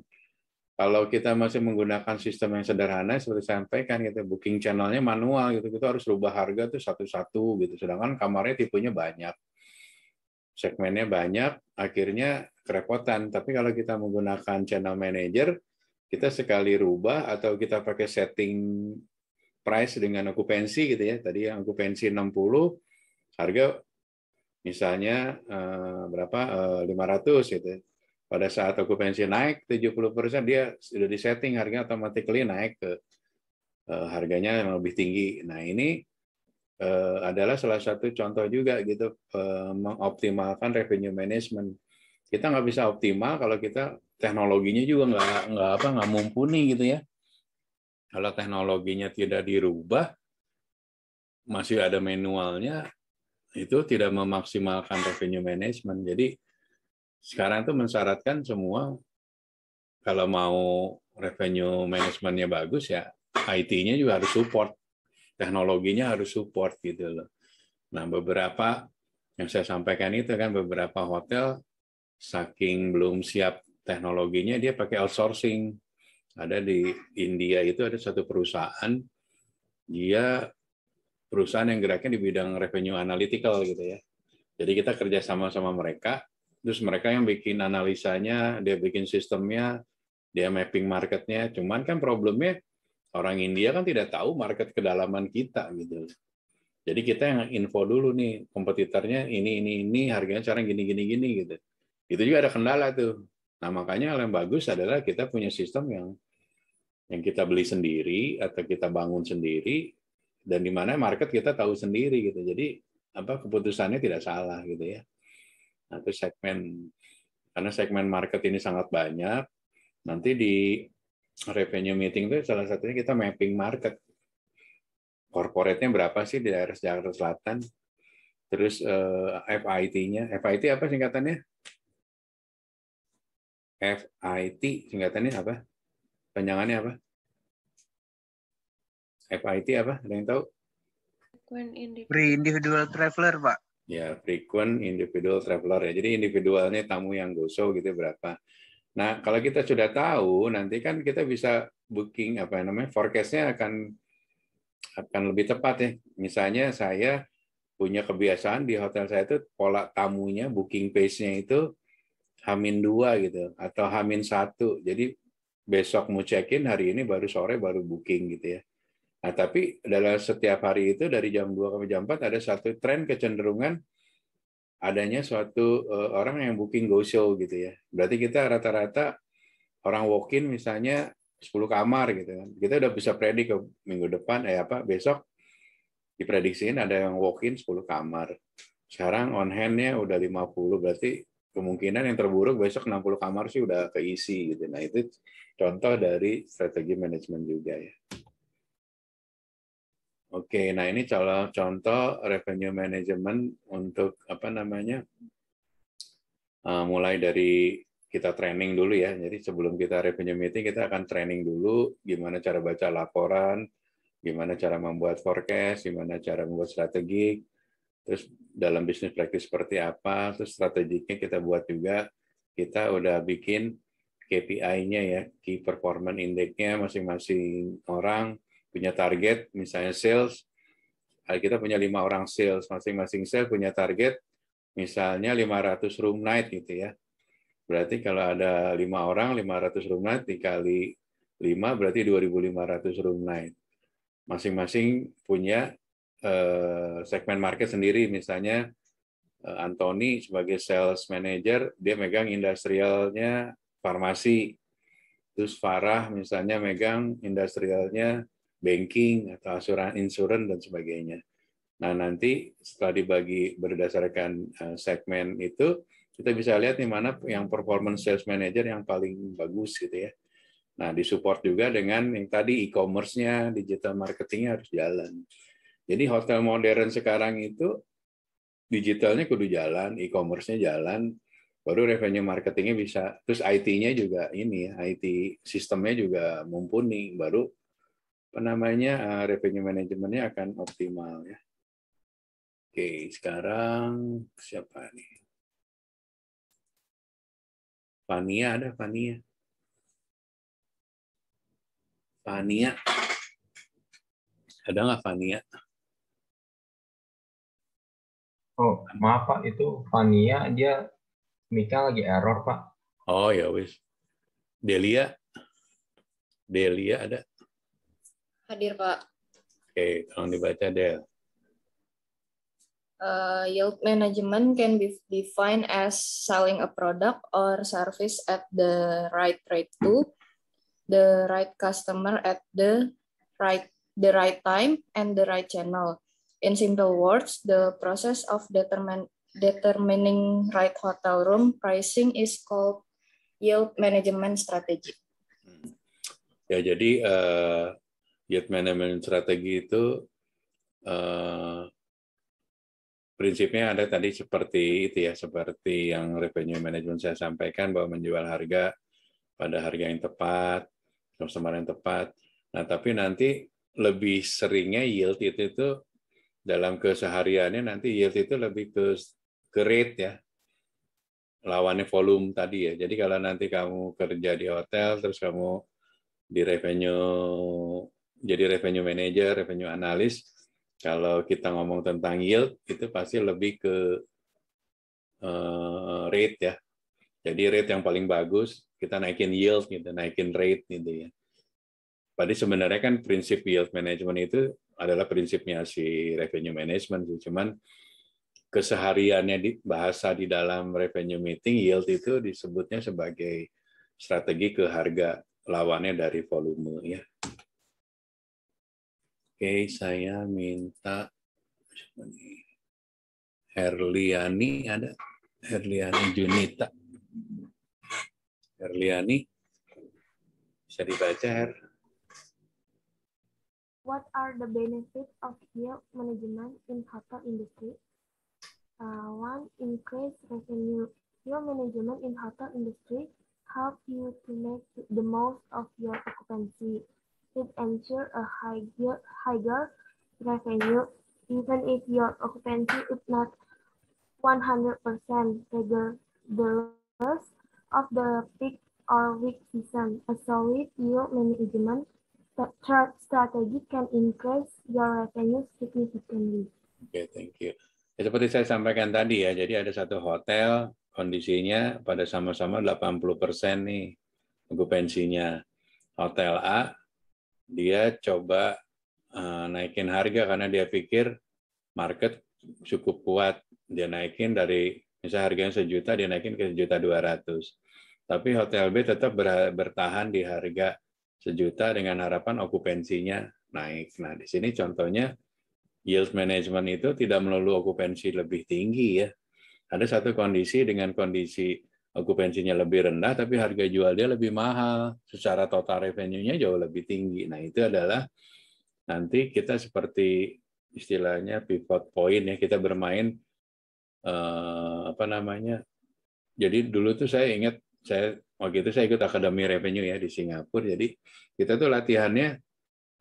kalau kita masih menggunakan sistem yang sederhana seperti saya sampaikan gitu, booking channelnya manual gitu, kita harus rubah harga tuh satu-satu gitu. Sedangkan kamarnya tipenya banyak, segmennya banyak, akhirnya kerepotan. Tapi kalau kita menggunakan channel manager, kita sekali rubah atau kita pakai setting price dengan okupansi gitu ya. Tadi yang okupansi 60, harga misalnya eh, berapa eh, Lima 500 gitu ya pada saat okupansi naik 70%, dia sudah disetting harganya otomatis naik ke eh, harganya yang lebih tinggi. Nah, ini eh, adalah salah satu contoh juga gitu eh, mengoptimalkan revenue management. Kita nggak bisa optimal kalau kita teknologinya juga nggak nggak apa nggak mumpuni gitu ya. Kalau teknologinya tidak dirubah, masih ada manualnya, itu tidak memaksimalkan revenue management. Jadi sekarang itu mensyaratkan semua kalau mau revenue manajemennya bagus ya IT-nya juga harus support, teknologinya harus support gitu loh. Nah beberapa yang saya sampaikan itu kan beberapa hotel saking belum siap teknologinya dia pakai outsourcing. Ada di India itu ada satu perusahaan dia perusahaan yang geraknya di bidang revenue analytical gitu ya. Jadi kita kerja sama sama mereka Terus mereka yang bikin analisanya, dia bikin sistemnya, dia mapping marketnya. Cuman kan problemnya orang India kan tidak tahu market kedalaman kita gitu. Jadi kita yang info dulu nih kompetitornya ini ini ini harganya sekarang gini gini gini gitu. Itu juga ada kendala tuh. Nah makanya hal yang bagus adalah kita punya sistem yang yang kita beli sendiri atau kita bangun sendiri dan di mana market kita tahu sendiri gitu. Jadi apa keputusannya tidak salah gitu ya. Nanti segmen karena segmen market ini sangat banyak. Nanti di revenue meeting itu salah satunya kita mapping market. Corporate-nya berapa sih di daerah Jakarta Selatan? Terus eh, FIT-nya, FIT apa singkatannya? FIT singkatannya apa? Panjangannya apa? FIT apa? Ada yang tahu? Free Individual Traveler, Pak ya frequent individual traveler ya. Jadi individualnya tamu yang gosok gitu ya berapa. Nah, kalau kita sudah tahu, nanti kan kita bisa booking apa namanya forecastnya akan akan lebih tepat ya. Misalnya saya punya kebiasaan di hotel saya itu pola tamunya booking pace-nya itu hamin dua gitu atau hamin satu. Jadi besok mau check in hari ini baru sore baru booking gitu ya. Nah, tapi dalam setiap hari itu dari jam 2 sampai jam 4 ada satu tren kecenderungan adanya suatu uh, orang yang booking go show gitu ya. Berarti kita rata-rata orang walk-in misalnya 10 kamar gitu kan. Kita udah bisa predik ke minggu depan eh apa besok diprediksiin ada yang walk-in 10 kamar. Sekarang on hand-nya udah 50 berarti kemungkinan yang terburuk besok 60 kamar sih udah keisi gitu. Nah, itu contoh dari strategi manajemen juga ya. Oke, nah ini contoh, contoh revenue management untuk apa namanya? Uh, mulai dari kita training dulu ya. Jadi sebelum kita revenue meeting kita akan training dulu gimana cara baca laporan, gimana cara membuat forecast, gimana cara membuat strategi, terus dalam bisnis praktis seperti apa, terus strategiknya kita buat juga. Kita udah bikin KPI-nya ya, key performance index-nya masing-masing orang punya target, misalnya sales, eh, kita punya lima orang sales, masing-masing sales punya target, misalnya 500 room night gitu ya. Berarti kalau ada lima orang, 500 room night dikali lima berarti 2.500 room night. Masing-masing punya eh, segmen market sendiri. Misalnya eh, Anthony sebagai sales manager, dia megang industrialnya farmasi. Terus Farah misalnya megang industrialnya banking atau asuransi insurance dan sebagainya. Nah, nanti setelah dibagi berdasarkan eh, segmen itu, kita bisa lihat di mana yang performance sales manager yang paling bagus gitu ya. Nah, disupport juga dengan yang tadi e-commerce-nya, digital marketing harus jalan. Jadi hotel modern sekarang itu digitalnya kudu jalan, e-commerce-nya jalan, baru revenue marketingnya bisa, terus IT-nya juga ini, IT sistemnya juga mumpuni, baru apa namanya eh, revenue manajemennya akan optimal ya. Oke, sekarang siapa nih? Fania ada Fania. Fania. Ada nggak Fania? Oh, maaf Pak, itu Fania dia Mika lagi error, Pak. Oh ya wis. Delia. Delia ada. Hadir, Pak. Oke, tolong dibaca, Del. Uh, yield management can be defined as selling a product or service at the right rate to the right customer at the right the right time and the right channel. In simple words, the process of determine, determining right hotel room pricing is called yield management strategy. Hmm. Ya, jadi uh, yield management strategi itu eh, prinsipnya ada tadi seperti itu ya, seperti yang revenue management saya sampaikan bahwa menjual harga pada harga yang tepat, customer yang tepat. Nah, tapi nanti lebih seringnya yield itu itu dalam kesehariannya nanti yield itu lebih ke ke rate ya. Lawannya volume tadi ya. Jadi kalau nanti kamu kerja di hotel terus kamu di revenue jadi revenue manager, revenue analis, kalau kita ngomong tentang yield itu pasti lebih ke uh, rate ya. Jadi rate yang paling bagus kita naikin yield gitu, naikin rate gitu ya. Padahal sebenarnya kan prinsip yield management itu adalah prinsipnya si revenue management sih, cuman kesehariannya di bahasa di dalam revenue meeting yield itu disebutnya sebagai strategi ke harga lawannya dari volume ya Oke, saya minta Herliani ada Herliani Junita. Herliani bisa dibaca Her. What are the benefits of yield management in hotel industry? Uh, one, increase revenue. Yield management in hotel industry help you to make the most of your occupancy should ensure a higher, higher revenue, even if your occupancy is not 100% regardless of the peak or weak season. A solid yield management strategy can increase your revenue significantly. Oke, okay, thank you. Ya, seperti saya sampaikan tadi ya, jadi ada satu hotel kondisinya pada sama-sama 80% nih okupansinya. Hotel A dia coba eh, naikin harga karena dia pikir market cukup kuat. Dia naikin dari misalnya harganya sejuta, dia naikin ke sejuta dua ratus. Tapi hotel B tetap bertahan di harga sejuta dengan harapan okupansinya naik. Nah, di sini contohnya yield management itu tidak melulu okupansi lebih tinggi ya. Ada satu kondisi dengan kondisi okupansinya lebih rendah tapi harga jual dia lebih mahal secara total revenue-nya jauh lebih tinggi nah itu adalah nanti kita seperti istilahnya pivot point ya kita bermain eh, apa namanya jadi dulu tuh saya ingat saya waktu itu saya ikut akademi revenue ya di Singapura jadi kita tuh latihannya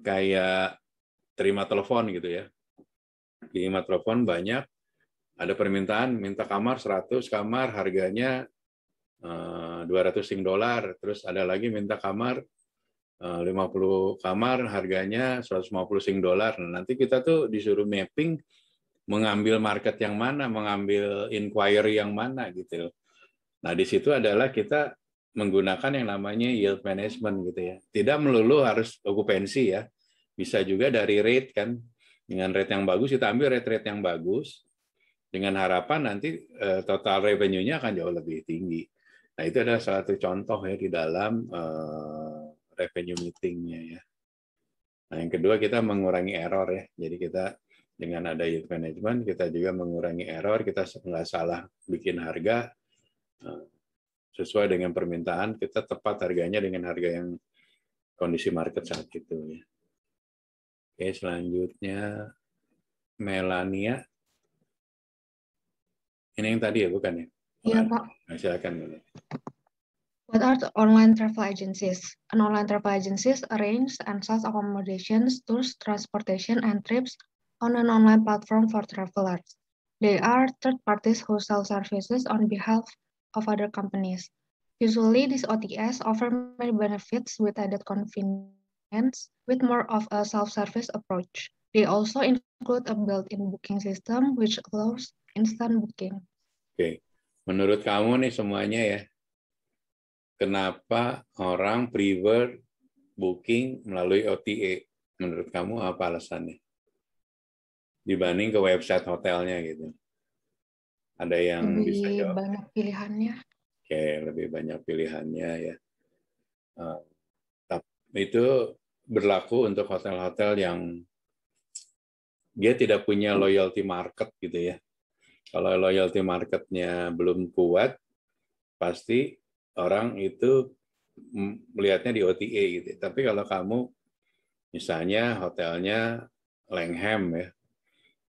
kayak terima telepon gitu ya terima telepon banyak ada permintaan minta kamar 100 kamar harganya 200 eh, sing dolar, terus ada lagi minta kamar 50 eh, kamar harganya 150 sing dolar. Nah, nanti kita tuh disuruh mapping mengambil market yang mana, mengambil inquiry yang mana gitu. Nah, di situ adalah kita menggunakan yang namanya yield management gitu ya. Tidak melulu harus okupansi ya. Bisa juga dari rate kan. Dengan rate yang bagus kita ambil rate-rate yang bagus dengan harapan nanti eh, total revenue-nya akan jauh lebih tinggi. Nah itu adalah salah satu contoh ya di dalam uh, revenue meetingnya ya. Nah yang kedua kita mengurangi error ya. Jadi kita dengan ada yield management kita juga mengurangi error, kita nggak salah bikin harga uh, sesuai dengan permintaan, kita tepat harganya dengan harga yang kondisi market saat itu ya. Oke selanjutnya Melania. Ini yang tadi ya bukan ya? yeah, Pak. silakan. What are the online travel agencies? An online travel agencies arrange and sell accommodations, tours, transportation, and trips on an online platform for travelers. They are third parties who sell services on behalf of other companies. Usually, these OTS offer many benefits with added convenience with more of a self-service approach. They also include a built-in booking system which allows instant booking. Okay. Menurut kamu nih semuanya ya, kenapa orang prefer booking melalui OTA? Menurut kamu apa alasannya? Dibanding ke website hotelnya gitu. Ada yang lebih bisa jawab? banyak pilihannya. Oke, lebih banyak pilihannya ya. Uh, itu berlaku untuk hotel-hotel yang dia tidak punya loyalty market gitu ya. Kalau loyalty marketnya belum kuat, pasti orang itu melihatnya di OTA gitu. Tapi kalau kamu misalnya hotelnya Langham ya,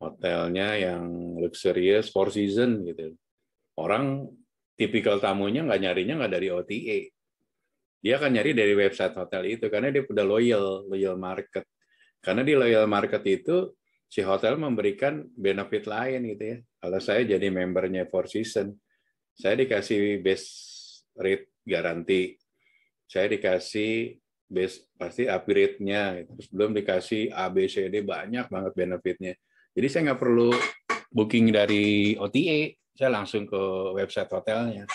hotelnya yang luxurious four Seasons gitu, orang tipikal tamunya nggak nyarinya nggak dari OTA, dia akan nyari dari website hotel itu karena dia udah loyal loyal market. Karena di loyal market itu si hotel memberikan benefit lain gitu ya. Kalau saya jadi membernya Four Season, saya dikasih base rate garanti, saya dikasih base pasti upgrade-nya, gitu. terus belum dikasih a b c d banyak banget benefitnya. Jadi saya nggak perlu booking dari OTA, saya langsung ke website hotelnya.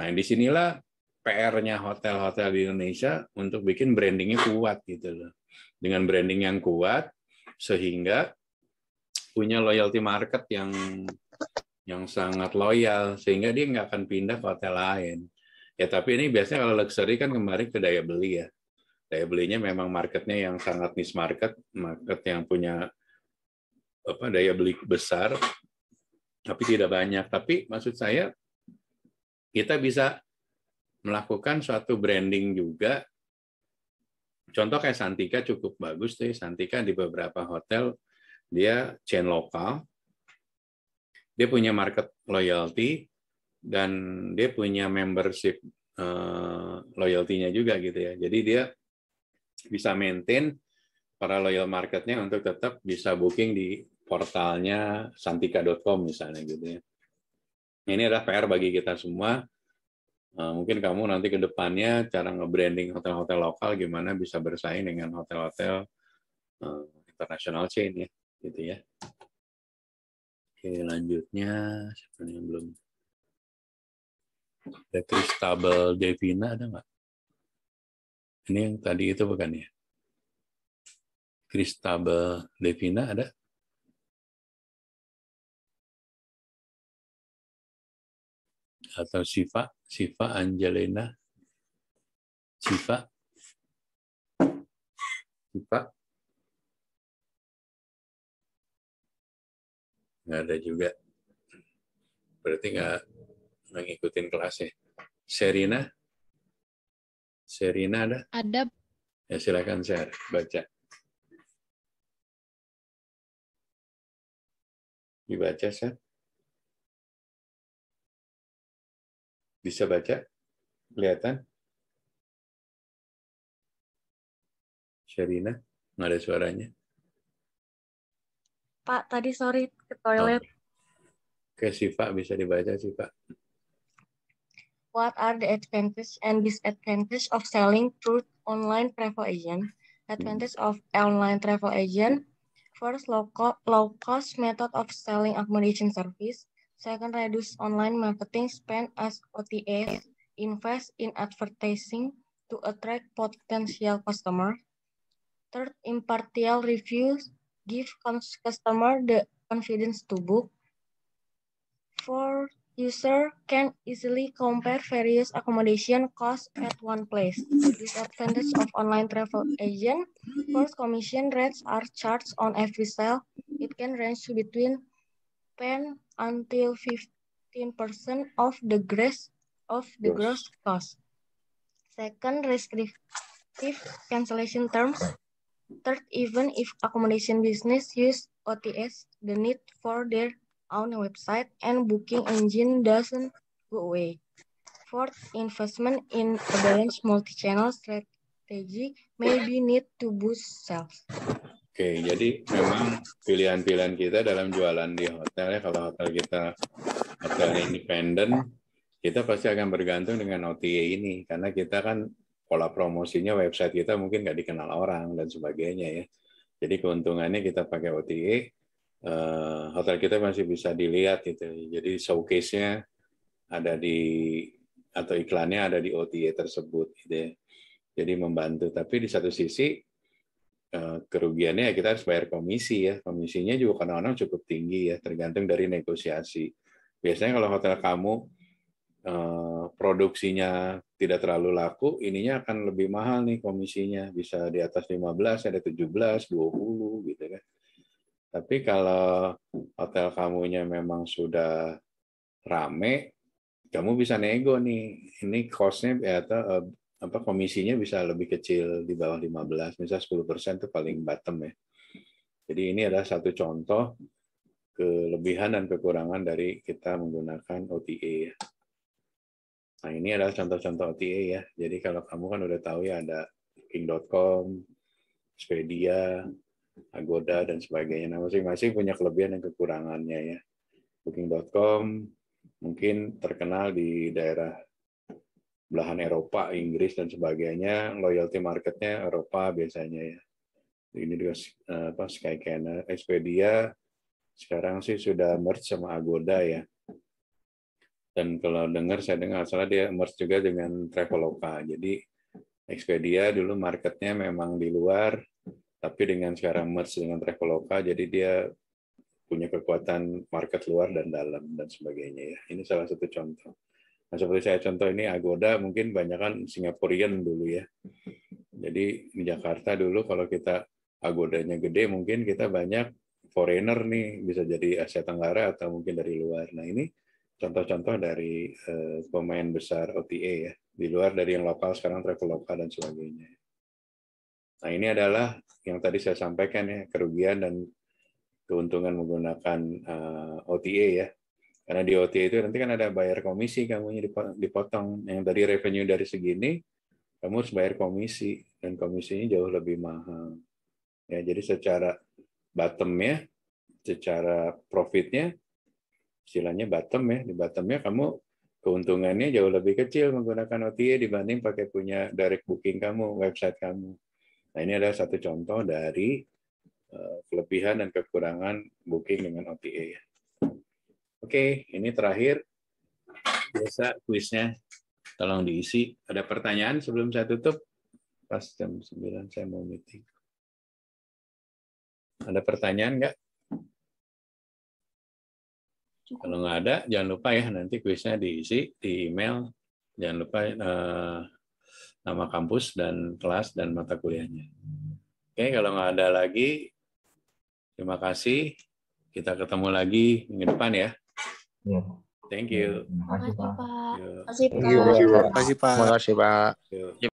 Nah, disinilah PR-nya hotel-hotel di Indonesia untuk bikin brandingnya kuat gitu loh. Dengan branding yang kuat, sehingga punya loyalty market yang yang sangat loyal sehingga dia nggak akan pindah ke hotel lain. Ya tapi ini biasanya kalau luxury kan kemarin ke daya beli ya. Daya belinya memang marketnya yang sangat niche market, market yang punya apa daya beli besar tapi tidak banyak. Tapi maksud saya kita bisa melakukan suatu branding juga. Contoh kayak Santika cukup bagus deh. Santika di beberapa hotel dia chain lokal, dia punya market loyalty, dan dia punya membership eh, loyalty-nya juga gitu ya. Jadi dia bisa maintain para loyal marketnya untuk tetap bisa booking di portalnya santika.com misalnya gitu ya. Ini adalah PR bagi kita semua. Eh, mungkin kamu nanti ke depannya cara nge-branding hotel-hotel lokal gimana bisa bersaing dengan hotel-hotel eh, internasional chain ya gitu ya Oke, lanjutnya siapa yang belum ada Kristabel Devina ada nggak ini yang tadi itu bukan ya Kristabel Devina ada atau Siva Siva Angelina Siva Siva nggak ada juga. Berarti nggak ngikutin kelasnya. Serina? Serina ada? Ada. Ya silakan share, baca. Dibaca, Sir. Bisa baca? Kelihatan? Serina nggak ada suaranya. Pak, tadi sorry ke toilet. Oh. Oke, sih Pak, bisa dibaca sih Pak. What are the advantages and disadvantages of selling through online travel agent? Advantage of online travel agent. First, low, co low cost method of selling accommodation service. Second, reduce online marketing spend as OTAs. Invest in advertising to attract potential customer. Third, impartial reviews give customer the confidence to book. For user can easily compare various accommodation costs at one place. The disadvantage of online travel agent, first commission rates are charged on every sale. It can range between 10 until 15% of the gross of the gross cost. Second, restrictive cancellation terms. Third, even if accommodation business use OTS, the need for their own website and booking engine doesn't go away. Fourth, investment in a balanced multi-channel strategy may be need to boost sales. Oke, jadi memang pilihan-pilihan kita dalam jualan di hotel ya, kalau hotel kita hotel independen, kita pasti akan bergantung dengan OTA ini karena kita kan pola promosinya website kita mungkin nggak dikenal orang dan sebagainya ya. Jadi keuntungannya kita pakai OTA, e, eh, hotel kita masih bisa dilihat gitu. Jadi showcase-nya ada di atau iklannya ada di OTA e tersebut gitu ya. Jadi membantu. Tapi di satu sisi eh, kerugiannya ya kita harus bayar komisi ya. Komisinya juga kadang-kadang cukup tinggi ya, tergantung dari negosiasi. Biasanya kalau hotel kamu Eh, produksinya tidak terlalu laku, ininya akan lebih mahal nih komisinya, bisa di atas 15, ada 17, 20 gitu kan. Tapi kalau hotel kamunya memang sudah rame, kamu bisa nego nih, ini costnya ya, atau eh, apa komisinya bisa lebih kecil di bawah 15, misal 10 persen itu paling bottom ya. Jadi ini adalah satu contoh kelebihan dan kekurangan dari kita menggunakan OTA. Ya. Nah, ini adalah contoh-contoh OTA ya. Jadi kalau kamu kan udah tahu ya ada booking.com, Expedia, Agoda, dan sebagainya. Nah, masing-masing punya kelebihan dan kekurangannya ya. Booking.com mungkin terkenal di daerah belahan Eropa, Inggris, dan sebagainya. Loyalty marketnya Eropa biasanya ya. Ini juga eh, apa, Skyscanner, Expedia, sekarang sih sudah merge sama Agoda ya dan kalau dengar, saya dengar salah dia merge juga dengan Traveloka. Jadi Expedia dulu marketnya memang di luar, tapi dengan sekarang merge dengan Traveloka, jadi dia punya kekuatan market luar dan dalam dan sebagainya ya. Ini salah satu contoh. Nah, seperti saya contoh ini Agoda mungkin banyak kan Singaporean dulu ya. Jadi di Jakarta dulu kalau kita Agodanya gede mungkin kita banyak foreigner nih bisa jadi Asia Tenggara atau mungkin dari luar. Nah, ini contoh-contoh dari uh, pemain besar OTA ya, di luar dari yang lokal sekarang Traveloka dan sebagainya. Nah, ini adalah yang tadi saya sampaikan ya, kerugian dan keuntungan menggunakan uh, eh, OTA ya. Karena di OTA itu nanti kan ada bayar komisi kamunya dipotong. Yang tadi revenue dari segini, kamu harus bayar komisi dan komisinya jauh lebih mahal. Ya, jadi secara bottom ya secara profitnya istilahnya bottom ya di bottomnya kamu keuntungannya jauh lebih kecil menggunakan OTA dibanding pakai punya direct booking kamu website kamu nah ini adalah satu contoh dari eh, kelebihan dan kekurangan booking dengan OTA ya Oke, ini terakhir. Biasa kuisnya tolong diisi. Ada pertanyaan sebelum saya tutup? Pas jam 9 saya mau meeting. Ada pertanyaan nggak? Kalau nggak ada, jangan lupa ya nanti kuisnya diisi di email. Jangan lupa eh, nama kampus dan kelas dan mata kuliahnya. Oke, kalau nggak ada lagi, terima kasih. Kita ketemu lagi minggu depan ya. Iya. Thank you. Terima kasih, Pak. Terima kasih, Pak. Terima kasih, Pak.